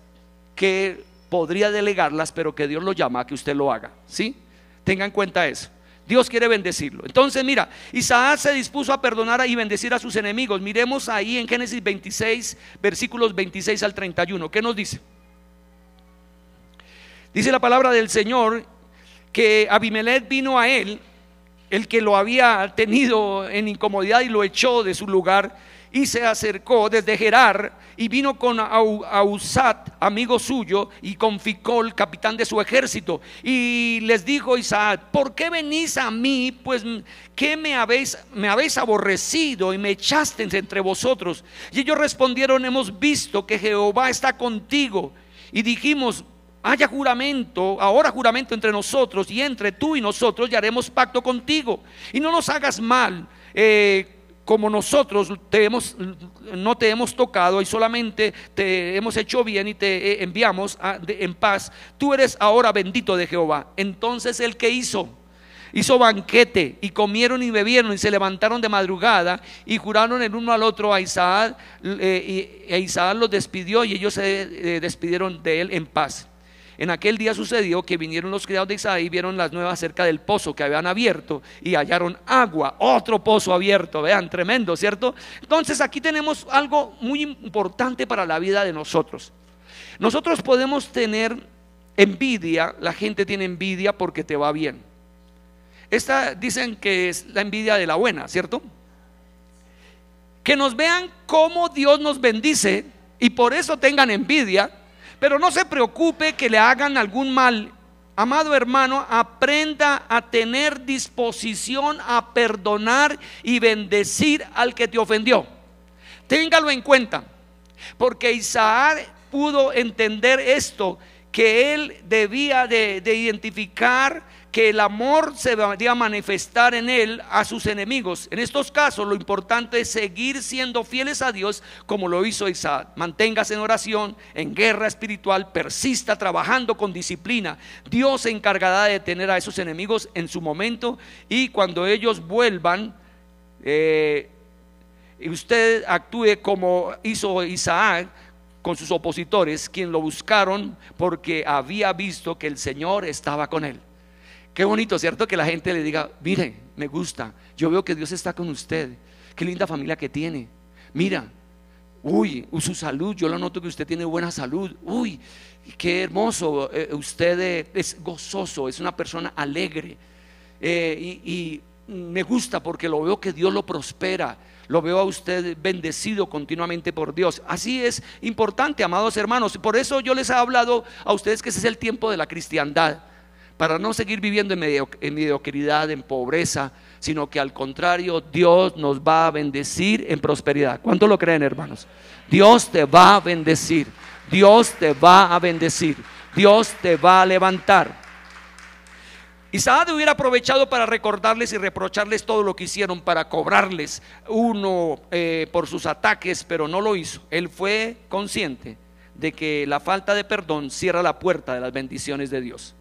que podría delegarlas, pero que Dios lo llama a que usted lo haga. ¿Sí? Tenga en cuenta eso. Dios quiere bendecirlo. Entonces, mira, Isaac se dispuso a perdonar y bendecir a sus enemigos. Miremos ahí en Génesis 26, versículos 26 al 31. ¿Qué nos dice? Dice la palabra del Señor que Abimelech vino a él el que lo había tenido en incomodidad y lo echó de su lugar, y se acercó desde Gerar y vino con Ausat, amigo suyo, y con Ficol, capitán de su ejército. Y les dijo Isaac, ¿por qué venís a mí? Pues que me habéis, me habéis aborrecido y me echasteis entre vosotros. Y ellos respondieron, hemos visto que Jehová está contigo. Y dijimos, haya juramento, ahora juramento entre nosotros y entre tú y nosotros y haremos pacto contigo. Y no nos hagas mal eh, como nosotros no te hemos tocado y solamente te hemos hecho bien y te eh, enviamos en paz. Tú eres ahora bendito de Jehová. Entonces el que hizo. Hizo banquete y comieron y bebieron y se levantaron de madrugada y juraron el uno al otro a Isaac. Eh, y, a Isaac los despidió y ellos se despidieron de él en paz. En aquel día sucedió que vinieron los criados de Isaí y vieron las nuevas cerca del pozo que habían abierto y hallaron agua, otro pozo abierto, vean, tremendo, ¿cierto? Entonces aquí tenemos algo muy importante para la vida de nosotros. Nosotros podemos tener envidia, la gente tiene envidia porque te va bien. Esta dicen que es la envidia de la buena, ¿cierto? Que nos vean cómo Dios nos bendice y por eso tengan envidia pero no se preocupe que le hagan algún mal. Amado hermano, aprenda a tener disposición a perdonar y bendecir al que te ofendió. Téngalo en cuenta, porque Isaac pudo entender esto que él debía de, identificar que el amor se debía manifestar en él a sus enemigos. En estos casos lo importante es seguir siendo fieles a Dios como lo hizo Isaac. Manténgase en oración, en guerra espiritual, persista trabajando con disciplina. Dios se encargará de detener a esos enemigos en su momento y cuando ellos vuelvan, eh, y usted actúe como hizo Isaac, con sus opositores, quien lo buscaron porque había visto que el Señor estaba con él. Qué bonito, ¿cierto? Que la gente le diga, mire, me gusta, yo veo que Dios está con usted, qué linda familia que tiene, mira, uy, su salud, yo lo noto que usted tiene buena salud, uy, qué hermoso, eh, usted es gozoso, es una persona alegre, eh, y me gusta porque lo veo que Dios lo prospera, lo veo a usted bendecido continuamente por Dios. Así es importante, amados hermanos. Por eso yo les he hablado a ustedes que ese es el tiempo de la cristiandad. Para no seguir viviendo en, mediocridad, en pobreza, sino que al contrario, Dios nos va a bendecir en prosperidad. ¿Cuánto lo creen, hermanos? Dios te va a bendecir. Dios te va a bendecir. Dios te va a levantar. Isaac hubiera aprovechado para recordarles y reprocharles todo lo que hicieron, para cobrarles uno eh, por sus ataques, pero no lo hizo. Él fue consciente de que la falta de perdón cierra la puerta de las bendiciones de Dios.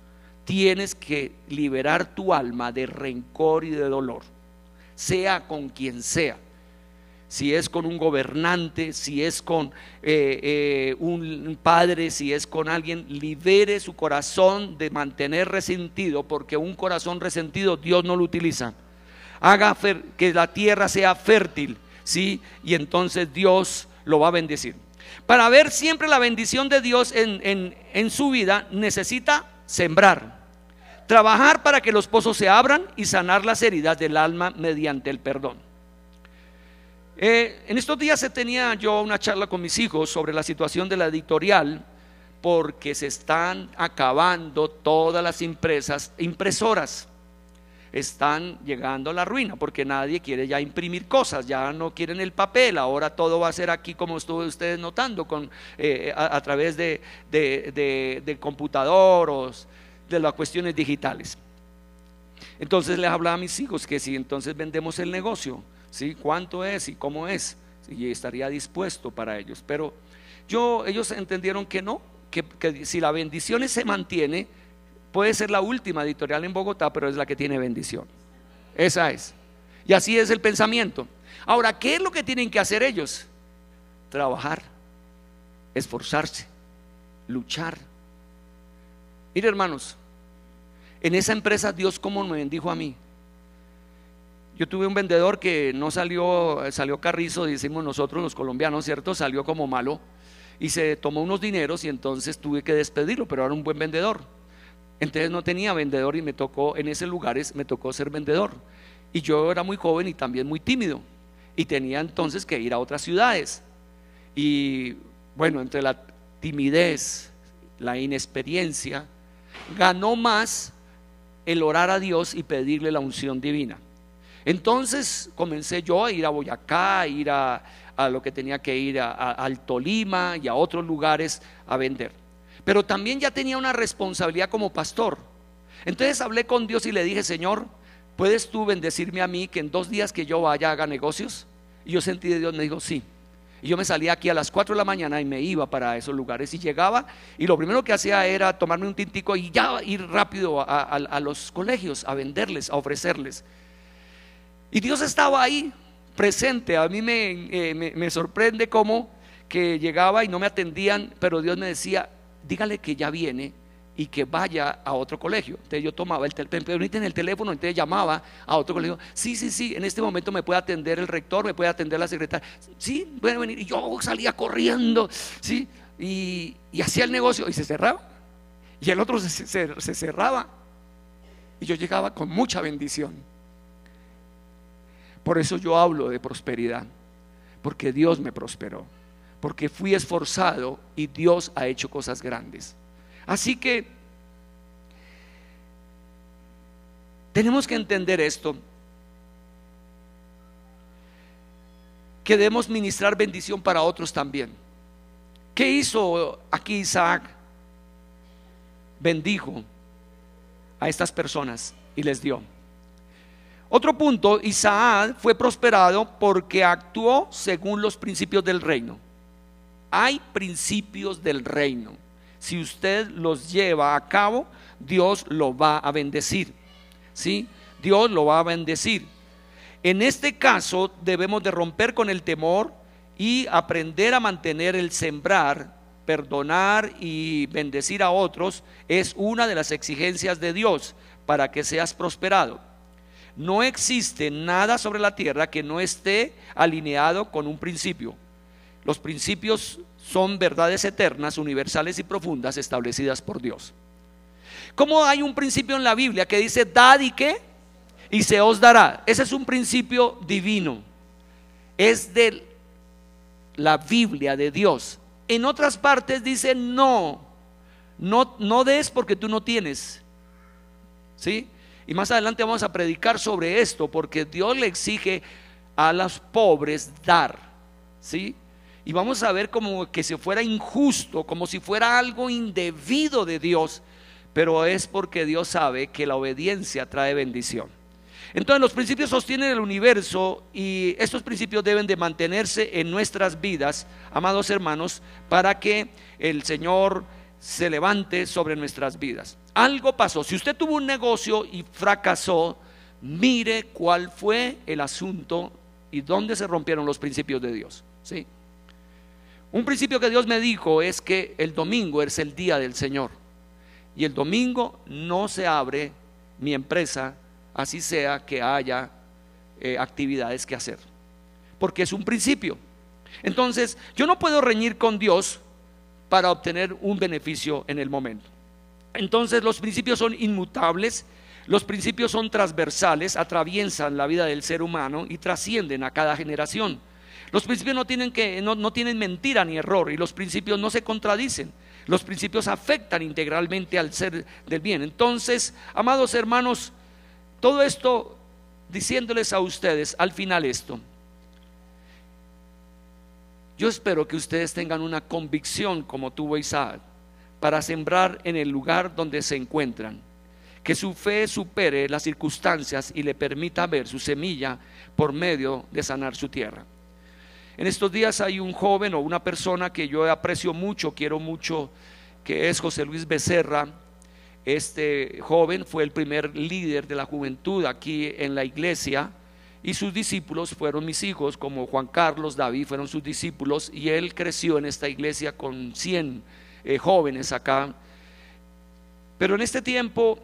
Tienes que liberar tu alma de rencor y de dolor, sea con quien sea si es con un gobernante, si es con eh, eh, un padre, si es con alguien, libere su corazón de mantener resentido, porque un corazón resentido Dios no lo utiliza. Haga que la tierra sea fértil, ¿sí? Y entonces Dios lo va a bendecir. Para ver siempre la bendición de Dios en, en, en su vida, necesita sembrar. Trabajar para que los pozos se abran y sanar las heridas del alma mediante el perdón. Eh, en estos días se tenía yo una charla con mis hijos sobre la situación de la editorial, porque se están acabando todas las empresas impresoras. Están llegando a la ruina porque nadie quiere ya imprimir cosas, ya no quieren el papel, ahora todo va a ser aquí como estuve ustedes notando, eh, a, través de, computadores, de las cuestiones digitales. Entonces les hablaba a mis hijos que si entonces vendemos el negocio, ¿sí? ¿Cuánto es y cómo es? Y estaría dispuesto para ellos. Pero yo, ellos entendieron que no, que, que si la bendición se mantiene, puede ser la última editorial en Bogotá, pero es la que tiene bendición. Esa es. Y así es el pensamiento. Ahora, ¿qué es lo que tienen que hacer ellos? Trabajar, esforzarse, luchar. Mire, hermanos, en esa empresa Dios como me bendijo a mí. Yo tuve un vendedor que no salió, salió carrizo, decimos nosotros los colombianos, ¿cierto? Salió como malo y se tomó unos dineros y entonces tuve que despedirlo, pero era un buen vendedor. Entonces no tenía vendedor y me tocó, en ese lugares me tocó ser vendedor. Y yo era muy joven y también muy tímido. Y tenía entonces que ir a otras ciudades. Y bueno, entre la timidez, la inexperiencia, ganó más el orar a Dios y pedirle la unción divina. Entonces comencé yo a ir a Boyacá, a ir a, lo que tenía que ir al Tolima y a otros lugares a vender. Pero también ya tenía una responsabilidad como pastor. Entonces hablé con Dios y le dije, Señor, ¿puedes tú bendecirme a mí que en dos días que yo vaya haga negocios? Y yo sentí de Dios, me dijo, sí. Y yo me salía aquí a las 4 de la mañana y me iba para esos lugares y llegaba y lo primero que hacía era tomarme un tintico y ya ir rápido a los colegios a venderles, a ofrecerles. Y Dios estaba ahí, presente. A mí eh, me, sorprende cómo que llegaba y no me atendían, pero Dios me decía, dígale que ya viene y que vaya a otro colegio. Entonces yo tomaba el teléfono, en el teléfono, entonces llamaba a otro colegio. Sí, sí, sí, en este momento me puede atender el rector, me puede atender la secretaria. Sí, puede venir. Y yo salía corriendo, sí, y, y hacía el negocio y se cerraba. Y el otro se cerraba. Y yo llegaba con mucha bendición. Por eso yo hablo de prosperidad, porque Dios me prosperó, porque fui esforzado y Dios ha hecho cosas grandes. Así que tenemos que entender esto, que debemos ministrar bendición para otros también. ¿Qué hizo aquí Isaac? Bendijo a estas personas y les dio. Otro punto, Isaac fue prosperado porque actuó según los principios del reino. Hay principios del reino. Si usted los lleva a cabo, Dios lo va a bendecir. ¿Sí? Dios lo va a bendecir. En este caso debemos de romper con el temor y aprender a mantener el sembrar, perdonar y bendecir a otros es una de las exigencias de Dios para que seas prosperado. No existe nada sobre la tierra que no esté alineado con un principio. Los principios son verdades eternas, universales y profundas establecidas por Dios. ¿Cómo hay un principio en la Biblia que dice dad y qué? Y se os dará. Ese es un principio divino. Es de la Biblia de Dios. En otras partes dice no. No, no des porque tú no tienes. ¿Sí? Y más adelante vamos a predicar sobre esto, porque Dios le exige a las pobres dar, ¿sí? Y vamos a ver como que se fuera injusto, como si fuera algo indebido de Dios, pero es porque Dios sabe que la obediencia trae bendición. Entonces los principios sostienen el universo y estos principios deben de mantenerse en nuestras vidas, amados hermanos, para que el Señor se levante sobre nuestras vidas. Algo pasó. Si usted tuvo un negocio y fracasó, mire cuál fue el asunto y dónde se rompieron los principios de Dios. ¿sí? Un principio que Dios me dijo es que el domingo es el día del Señor. Y el domingo no se abre mi empresa, así sea que haya eh, actividades que hacer. Porque es un principio. Entonces, yo no puedo reñir con Dios para obtener un beneficio en el momento. Entonces los principios son inmutables, los principios son transversales, atraviesan la vida del ser humano y trascienden a cada generación. Los principios no tienen, que, no tienen mentira ni error y los principios no se contradicen. Los principios afectan integralmente al ser del bien. Entonces, amados hermanos, todo esto diciéndoles a ustedes al final esto. Yo espero que ustedes tengan una convicción como tuvo Isaac para sembrar en el lugar donde se encuentran. Que su fe supere las circunstancias y le permita ver su semilla por medio de sanar su tierra. En estos días hay un joven o una persona que yo aprecio mucho, quiero mucho, que es José Luis Becerra. Este joven fue el primer líder de la juventud aquí en la iglesia y sus discípulos fueron mis hijos, como Juan Carlos, David fueron sus discípulos, y él creció en esta iglesia con 100 eh, jóvenes acá. Pero en este tiempo,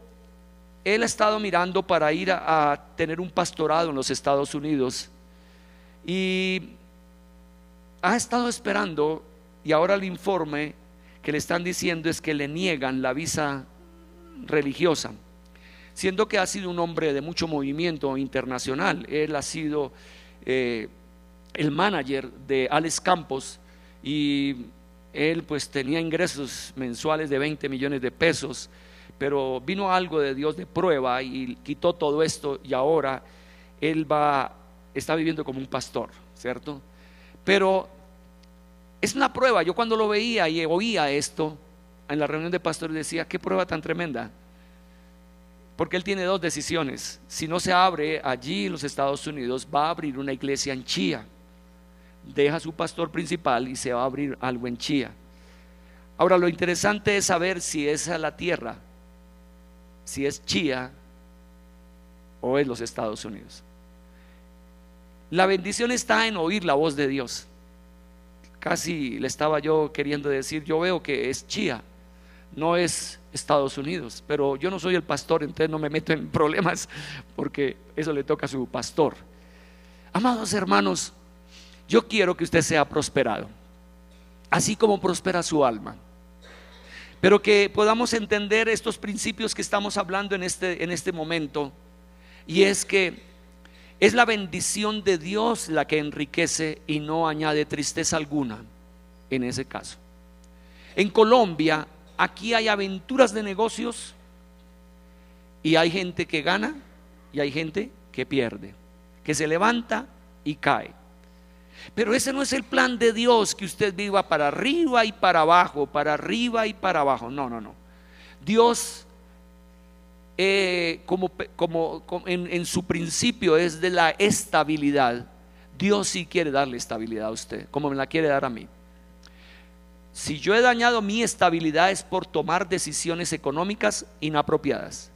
él ha estado mirando para ir a tener un pastorado en los Estados Unidos y ha estado esperando, y ahora el informe que le están diciendo es que le niegan la visa religiosa siendo que ha sido un hombre de mucho movimiento internacional. Él ha sido eh, el manager de Alex Campos y él pues tenía ingresos mensuales de 20 millones de pesos, pero vino algo de Dios de prueba y quitó todo esto y ahora él va, está viviendo como un pastor, ¿cierto? Pero es una prueba, yo cuando lo veía y oía esto en la reunión de pastores decía, qué prueba tan tremenda porque él tiene dos decisiones. Si no se abre allí los Estados Unidos, va a abrir una iglesia en Chía. Deja a su pastor principal y se va a abrir algo en Chía. Ahora, lo interesante es saber si es a la tierra, si es Chía o es los Estados Unidos. La bendición está en oír la voz de Dios. Casi le estaba yo queriendo decir, yo veo que es Chía, no es Estados Unidos. Pero yo no soy el pastor, entonces no me meto en problemas porque eso le toca a su pastor. Amados hermanos, yo quiero que usted sea prosperado, así como prospera su alma. Pero que podamos entender estos principios que estamos hablando en este, en este momento. Y es que es la bendición de Dios la que enriquece y no añade tristeza alguna en ese caso. En Colombia Aquí hay aventuras de negocios y hay gente que gana y hay gente que pierde, que se levanta y cae. Pero ese no es el plan de Dios, que usted viva para arriba y para abajo, para arriba y para abajo. No, no, no. Dios, eh, como, como, en, en su principio es de la estabilidad, Dios sí quiere darle estabilidad a usted, como me la quiere dar a mí. Si yo he dañado mi estabilidad es por tomar decisiones económicas inapropiadas.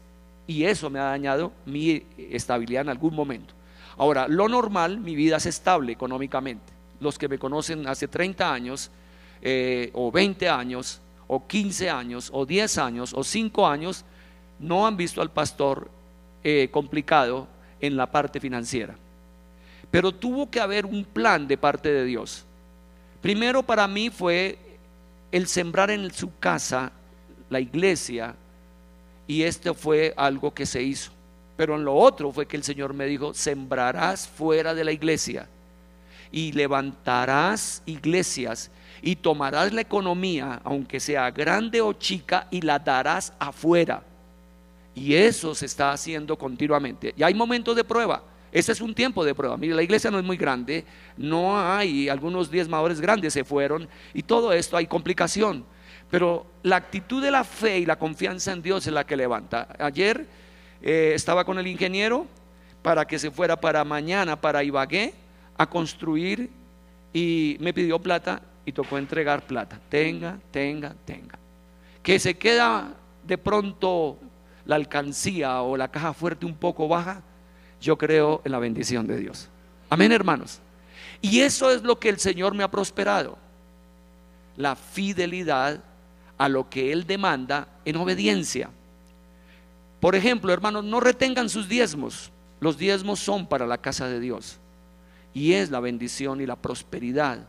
Y eso me ha dañado mi estabilidad en algún momento. Ahora, lo normal, mi vida es estable económicamente. Los que me conocen hace 30 eh, años, o 20 años, o 15 años, o 10 años, o 5 años, no han visto al pastor eh, complicado en la parte financiera. Pero tuvo que haber un plan de parte de Dios. Primero para mí fue el sembrar en su casa la iglesia y esto fue algo que se hizo. Pero en lo otro fue que el Señor me dijo, sembrarás fuera de la iglesia y levantarás iglesias y tomarás la economía, aunque sea grande o chica, y la darás afuera. Y eso se está haciendo continuamente. Y hay momentos de prueba. Este es un tiempo de prueba. Mire, la iglesia no es muy grande, no hay, algunos mayores grandes se fueron y todo esto hay complicación. Pero la actitud de la fe y la confianza en Dios es la que levanta. Ayer eh, estaba con el ingeniero para que se fuera para mañana, para Ibagué, a construir y me pidió plata y tocó entregar plata. Tenga, tenga, tenga. Que se queda de pronto la alcancía o la caja fuerte un poco baja, yo creo en la bendición de Dios. Amén, hermanos. Y eso es lo que el Señor me ha prosperado. La fidelidad a lo que Él demanda en obediencia. Por ejemplo, hermanos, no retengan sus diezmos. Los diezmos son para la casa de Dios. Y es la bendición y la prosperidad.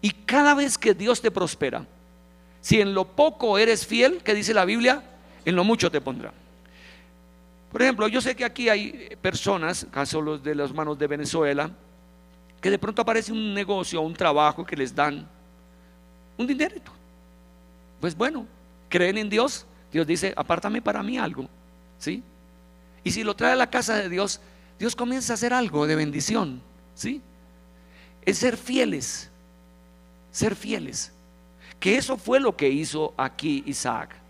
Y cada vez que Dios te prospera, si en lo poco eres fiel, que dice la Biblia, en lo mucho te pondrá. Por ejemplo, yo sé que aquí hay personas, caso los de las manos de Venezuela, que de pronto aparece un negocio un trabajo que les dan un dinerito. Pues bueno, creen en Dios, Dios dice, apártame para mí algo, ¿sí? Y si lo trae a la casa de Dios, Dios comienza a hacer algo de bendición, ¿sí? Es ser fieles, ser fieles. Que eso fue lo que hizo aquí Isaac.